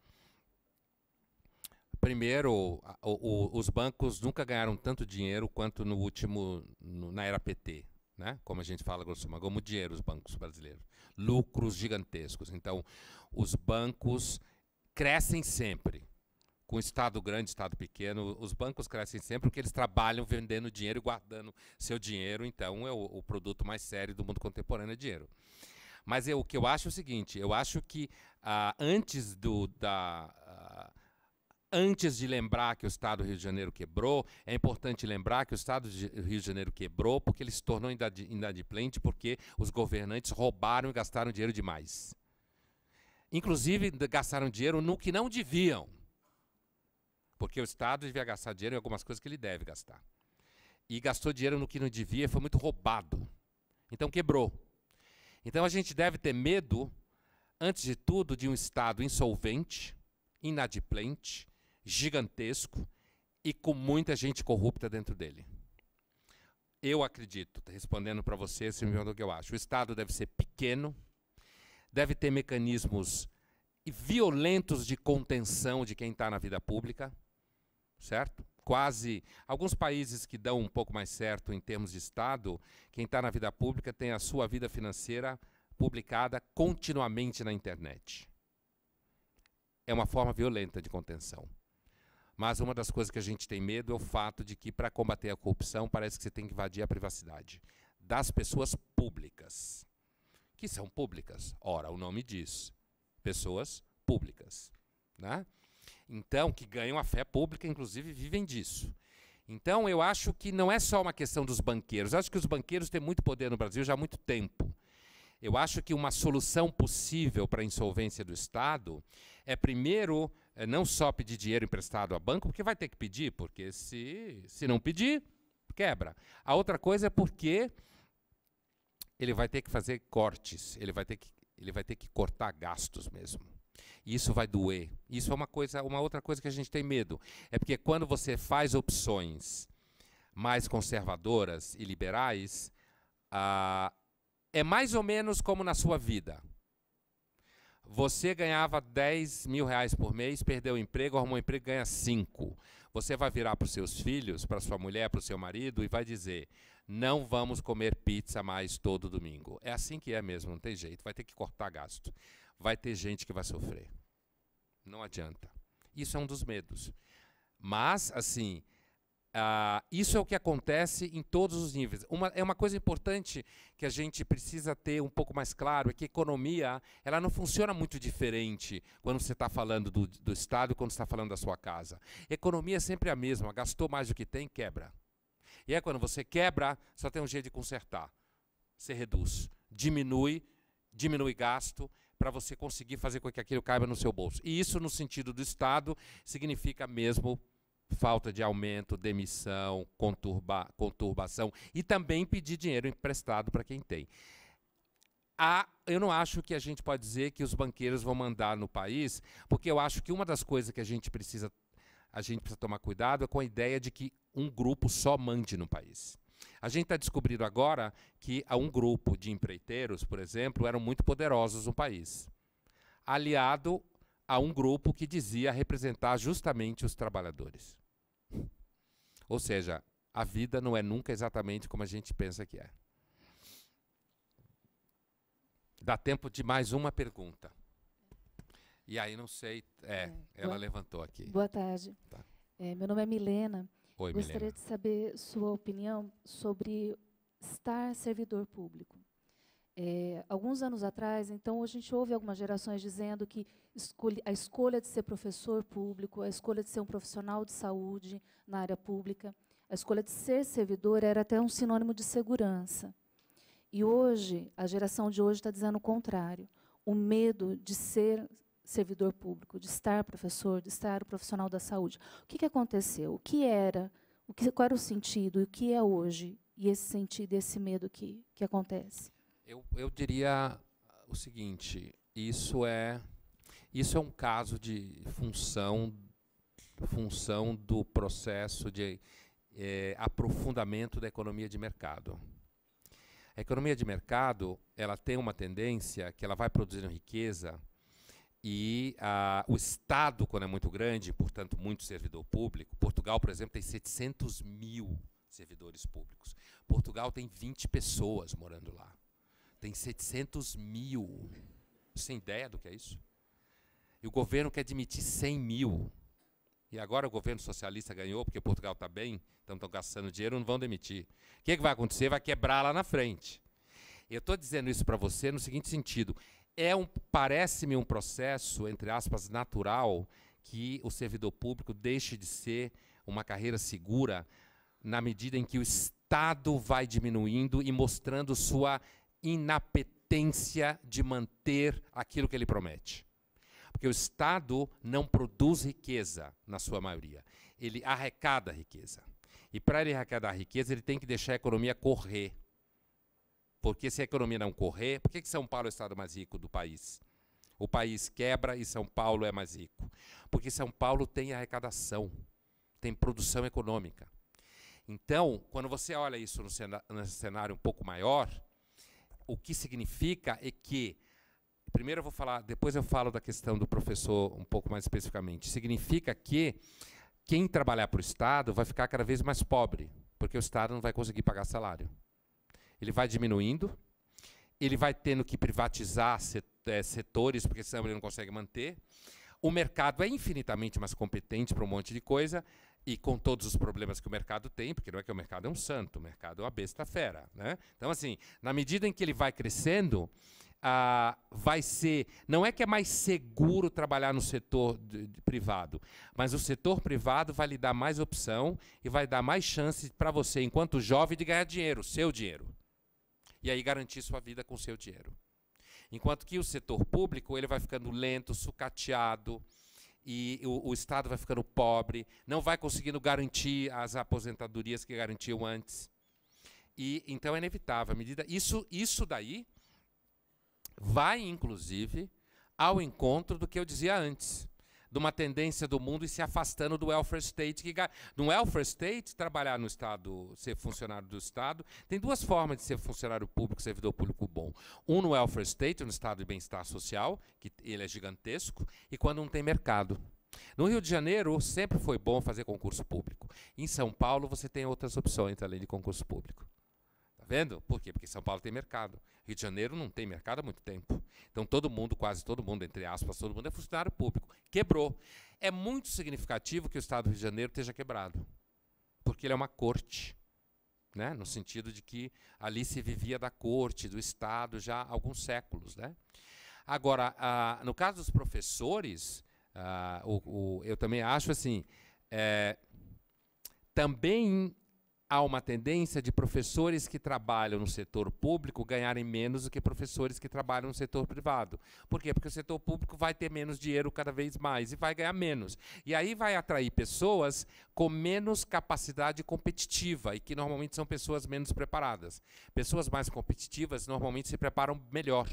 Primeiro, o, os bancos nunca ganharam tanto dinheiro quanto no último, no, na era PT, né? como a gente fala grosso modo, como dinheiro os bancos brasileiros. Lucros gigantescos. Então, os bancos crescem sempre. Com Estado grande, Estado pequeno, os bancos crescem sempre porque eles trabalham vendendo dinheiro e guardando seu dinheiro. Então, é o, o produto mais sério do mundo contemporâneo é dinheiro. Mas eu, o que eu acho é o seguinte: eu acho que ah, antes do da ah, antes de lembrar que o Estado do Rio de Janeiro quebrou, é importante lembrar que o Estado do Rio de Janeiro quebrou porque ele se tornou inadimplente, porque os governantes roubaram e gastaram dinheiro demais. Inclusive, gastaram dinheiro no que não deviam. Porque o Estado devia gastar dinheiro em algumas coisas que ele deve gastar. E gastou dinheiro no que não devia, foi muito roubado. Então quebrou. Então a gente deve ter medo, antes de tudo, de um Estado insolvente, inadimplente, gigantesco e com muita gente corrupta dentro dele. Eu acredito, tá respondendo para você, você me perguntou o que eu acho. O Estado deve ser pequeno, deve ter mecanismos violentos de contenção de quem está na vida pública, certo? Quase. Alguns países que dão um pouco mais certo em termos de Estado, quem está na vida pública tem a sua vida financeira publicada continuamente na internet. É uma forma violenta de contenção. Mas uma das coisas que a gente tem medo é o fato de que, para combater a corrupção, parece que você tem que invadir a privacidade das pessoas públicas que são públicas. Ora, o nome diz: pessoas públicas. Né? Então, que ganham a fé pública, inclusive vivem disso. Então, eu acho que não é só uma questão dos banqueiros. Eu acho que os banqueiros têm muito poder no Brasil já há muito tempo. Eu acho que uma solução possível para a insolvência do Estado é, primeiro, eh, não só pedir dinheiro emprestado a banco, porque vai ter que pedir, porque se, se não pedir, quebra. A outra coisa é porque ele vai ter que fazer cortes, ele vai ter que, ele vai ter que cortar gastos mesmo. E isso vai doer. Isso é uma coisa, uma outra coisa que a gente tem medo. É porque quando você faz opções mais conservadoras e liberais, ah, é mais ou menos como na sua vida. Você ganhava 10 mil reais por mês, perdeu o emprego, arrumou um emprego, ganha 5. Você vai virar para os seus filhos, para sua mulher, para o seu marido e vai dizer: não vamos comer pizza mais todo domingo. É assim que é mesmo, não tem jeito, vai ter que cortar gasto. Vai ter gente que vai sofrer. Não adianta. Isso é um dos medos. Mas, assim, uh, isso é o que acontece em todos os níveis. Uma, é uma coisa importante que a gente precisa ter um pouco mais claro, é que a economia ela não funciona muito diferente quando você está falando do, do Estado e quando você está falando da sua casa. Economia é sempre a mesma, gastou mais do que tem, quebra. E é quando você quebra, só tem um jeito de consertar. Você reduz, diminui, diminui gasto para você conseguir fazer com que aquilo caiba no seu bolso. E isso, no sentido do Estado, significa mesmo falta de aumento, demissão, conturba, conturbação e também pedir dinheiro emprestado para quem tem. A, eu não acho que a gente pode dizer que os banqueiros vão mandar no país, porque eu acho que uma das coisas que a gente precisa a gente precisa tomar cuidado é com a ideia de que um grupo só mande no país. A gente está descobrindo agora que um grupo de empreiteiros, por exemplo, eram muito poderosos no país, aliado a um grupo que dizia representar justamente os trabalhadores. Ou seja, a vida não é nunca exatamente como a gente pensa que é. Dá tempo de mais uma pergunta. E aí não sei. É, é. ela boa, levantou aqui. Boa tarde. Tá. É, meu nome é Milena. Oi, Gostaria Milena. de saber sua opinião sobre estar servidor público. É, alguns anos atrás, então, a gente ouve algumas gerações dizendo que a escolha de ser professor público, a escolha de ser um profissional de saúde na área pública, a escolha de ser servidor era até um sinônimo de segurança. E hoje, a geração de hoje está dizendo o contrário. O medo de ser servidor público, de estar professor, de estar profissional da saúde. O que, que aconteceu? O que era? O que, qual era o sentido? E o que é hoje? E esse sentido, esse medo que, que acontece? Eu, eu diria o seguinte: isso é, isso é um caso de função, função do processo de é, aprofundamento da economia de mercado. A economia de mercado ela tem uma tendência que ela vai produzindo riqueza e ah, o Estado, quando é muito grande, portanto, muito servidor público, Portugal, por exemplo, tem 700 mil servidores públicos. Portugal tem 20 pessoas morando lá. Tem 700 mil. Sem ideia do que é isso? E o governo quer admitir 100 mil. E agora o governo socialista ganhou, porque Portugal está bem, então estão gastando dinheiro, não vão demitir. O que, é que vai acontecer? Vai quebrar lá na frente. Eu estou dizendo isso para você no seguinte sentido: é um, parece-me um processo, entre aspas, natural que o servidor público deixe de ser uma carreira segura na medida em que o Estado vai diminuindo e mostrando sua inapetência de manter aquilo que ele promete. Porque o Estado não produz riqueza, na sua maioria. Ele arrecada riqueza. E para ele arrecadar riqueza, ele tem que deixar a economia correr. Porque se a economia não correr, por que, que São Paulo é o estado mais rico do país? O país quebra e São Paulo é mais rico. Porque São Paulo tem arrecadação, tem produção econômica. Então, quando você olha isso no cenário um pouco maior, o que significa é que, primeiro eu vou falar, depois eu falo da questão do professor um pouco mais especificamente. Significa que quem trabalhar para o Estado vai ficar cada vez mais pobre, porque o Estado não vai conseguir pagar salário ele vai diminuindo, ele vai tendo que privatizar eh, setores, porque senão ele não consegue manter. O mercado é infinitamente mais competente para um monte de coisa, e com todos os problemas que o mercado tem, porque não é que o mercado é um santo, o mercado é uma besta fera. Né? Então, assim, na medida em que ele vai crescendo, ah, vai ser. Não é que é mais seguro trabalhar no setor de, de, privado, mas o setor privado vai lhe dar mais opção e vai dar mais chance para você, enquanto jovem, de ganhar dinheiro, seu dinheiro e aí garantir sua vida com seu dinheiro. Enquanto que o setor público ele vai ficando lento, sucateado, e o, o, Estado vai ficando pobre, não vai conseguindo garantir as aposentadorias que garantiu antes. E então é inevitável, a medida isso isso daí vai inclusive ao encontro do que eu dizia antes de uma tendência do mundo e se afastando do welfare state. Que, no welfare state, trabalhar no Estado, ser funcionário do Estado, tem duas formas de ser funcionário público, servidor público bom. Um no welfare state, no Estado de Bem-Estar Social, que ele é gigantesco, e quando não tem mercado. No Rio de Janeiro, sempre foi bom fazer concurso público. Em São Paulo, você tem outras opções além de concurso público. Está vendo? Por quê? Porque São Paulo tem mercado. Rio de Janeiro não tem mercado há muito tempo. Então todo mundo, quase todo mundo, entre aspas, todo mundo é funcionário público. Quebrou. É muito significativo que o Estado do Rio de Janeiro esteja quebrado, porque ele é uma corte. Né? No sentido de que ali se vivia da corte, do Estado, já há alguns séculos. Né? Agora, ah, no caso dos professores, ah, o, o, eu também acho assim. É, também há uma tendência de professores que trabalham no setor público ganharem menos do que professores que trabalham no setor privado. Por quê? Porque o setor público vai ter menos dinheiro cada vez mais e vai ganhar menos. E aí vai atrair pessoas com menos capacidade competitiva e que normalmente são pessoas menos preparadas. Pessoas mais competitivas normalmente se preparam melhor.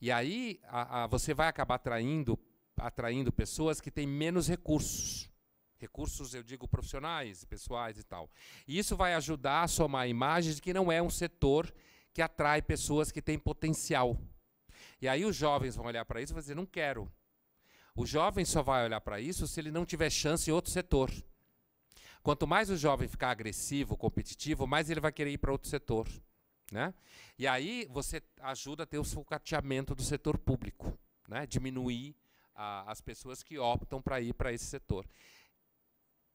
E aí a, a, você vai acabar atraindo, atraindo pessoas que têm menos recursos. Recursos, eu digo, profissionais, pessoais e tal. E isso vai ajudar a somar a imagem de que não é um setor que atrai pessoas que têm potencial. E aí os jovens vão olhar para isso e vão dizer, não quero. O jovem só vai olhar para isso se ele não tiver chance em outro setor. Quanto mais o jovem ficar agressivo, competitivo, mais ele vai querer ir para outro setor. Né? E aí você ajuda a ter o sucateamento do setor público, né? diminuir a, as pessoas que optam para ir para esse setor.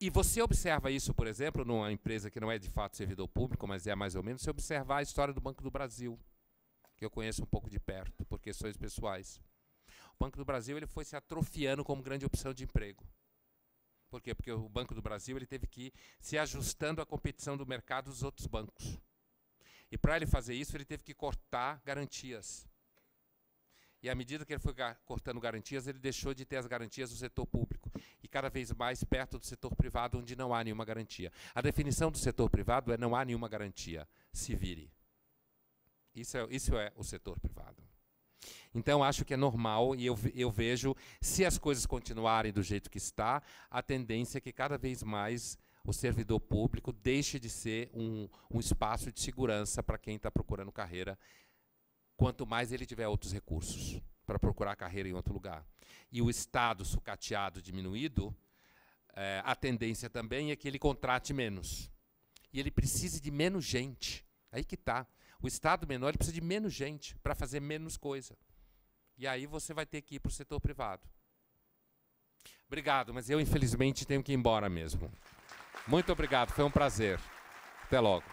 E você observa isso, por exemplo, numa empresa que não é de fato servidor público, mas é mais ou menos, Você observar a história do Banco do Brasil, que eu conheço um pouco de perto, por questões pessoais. O Banco do Brasil ele foi se atrofiando como grande opção de emprego. Por quê? Porque o Banco do Brasil ele teve que ir se ajustando à competição do mercado dos outros bancos. E para ele fazer isso, ele teve que cortar garantias. E à medida que ele foi cortando garantias, ele deixou de ter as garantias do setor público cada vez mais perto do setor privado, onde não há nenhuma garantia. A definição do setor privado é não há nenhuma garantia, se vire. Isso é, isso é o setor privado. Então, acho que é normal e eu, eu vejo, se as coisas continuarem do jeito que está, a tendência é que cada vez mais o servidor público deixe de ser um, um espaço de segurança para quem está procurando carreira, quanto mais ele tiver outros recursos para procurar carreira em outro lugar. E o Estado sucateado, diminuído, é, a tendência também é que ele contrate menos. E ele precise de menos gente. Aí que está. O Estado menor precisa de menos gente para fazer menos coisa. E aí você vai ter que ir para o setor privado. Obrigado, mas eu infelizmente tenho que ir embora mesmo. Muito obrigado, foi um prazer. Até logo.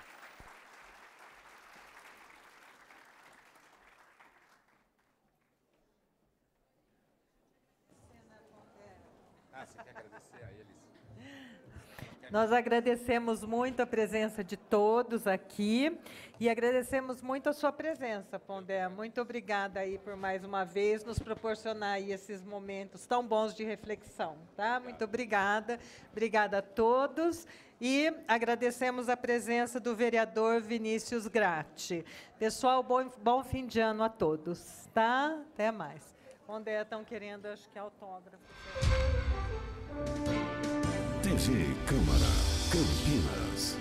Nós agradecemos muito a presença de todos aqui e agradecemos muito a sua presença, Pondé. Muito obrigada aí por mais uma vez nos proporcionar aí esses momentos tão bons de reflexão, tá? Muito obrigada. Obrigada a todos. E agradecemos a presença do vereador Vinícius Gratti. Pessoal, bom, bom fim de ano a todos, tá? Até mais. Onde estão querendo, acho que autógrafo. PG Câmara, Campinas.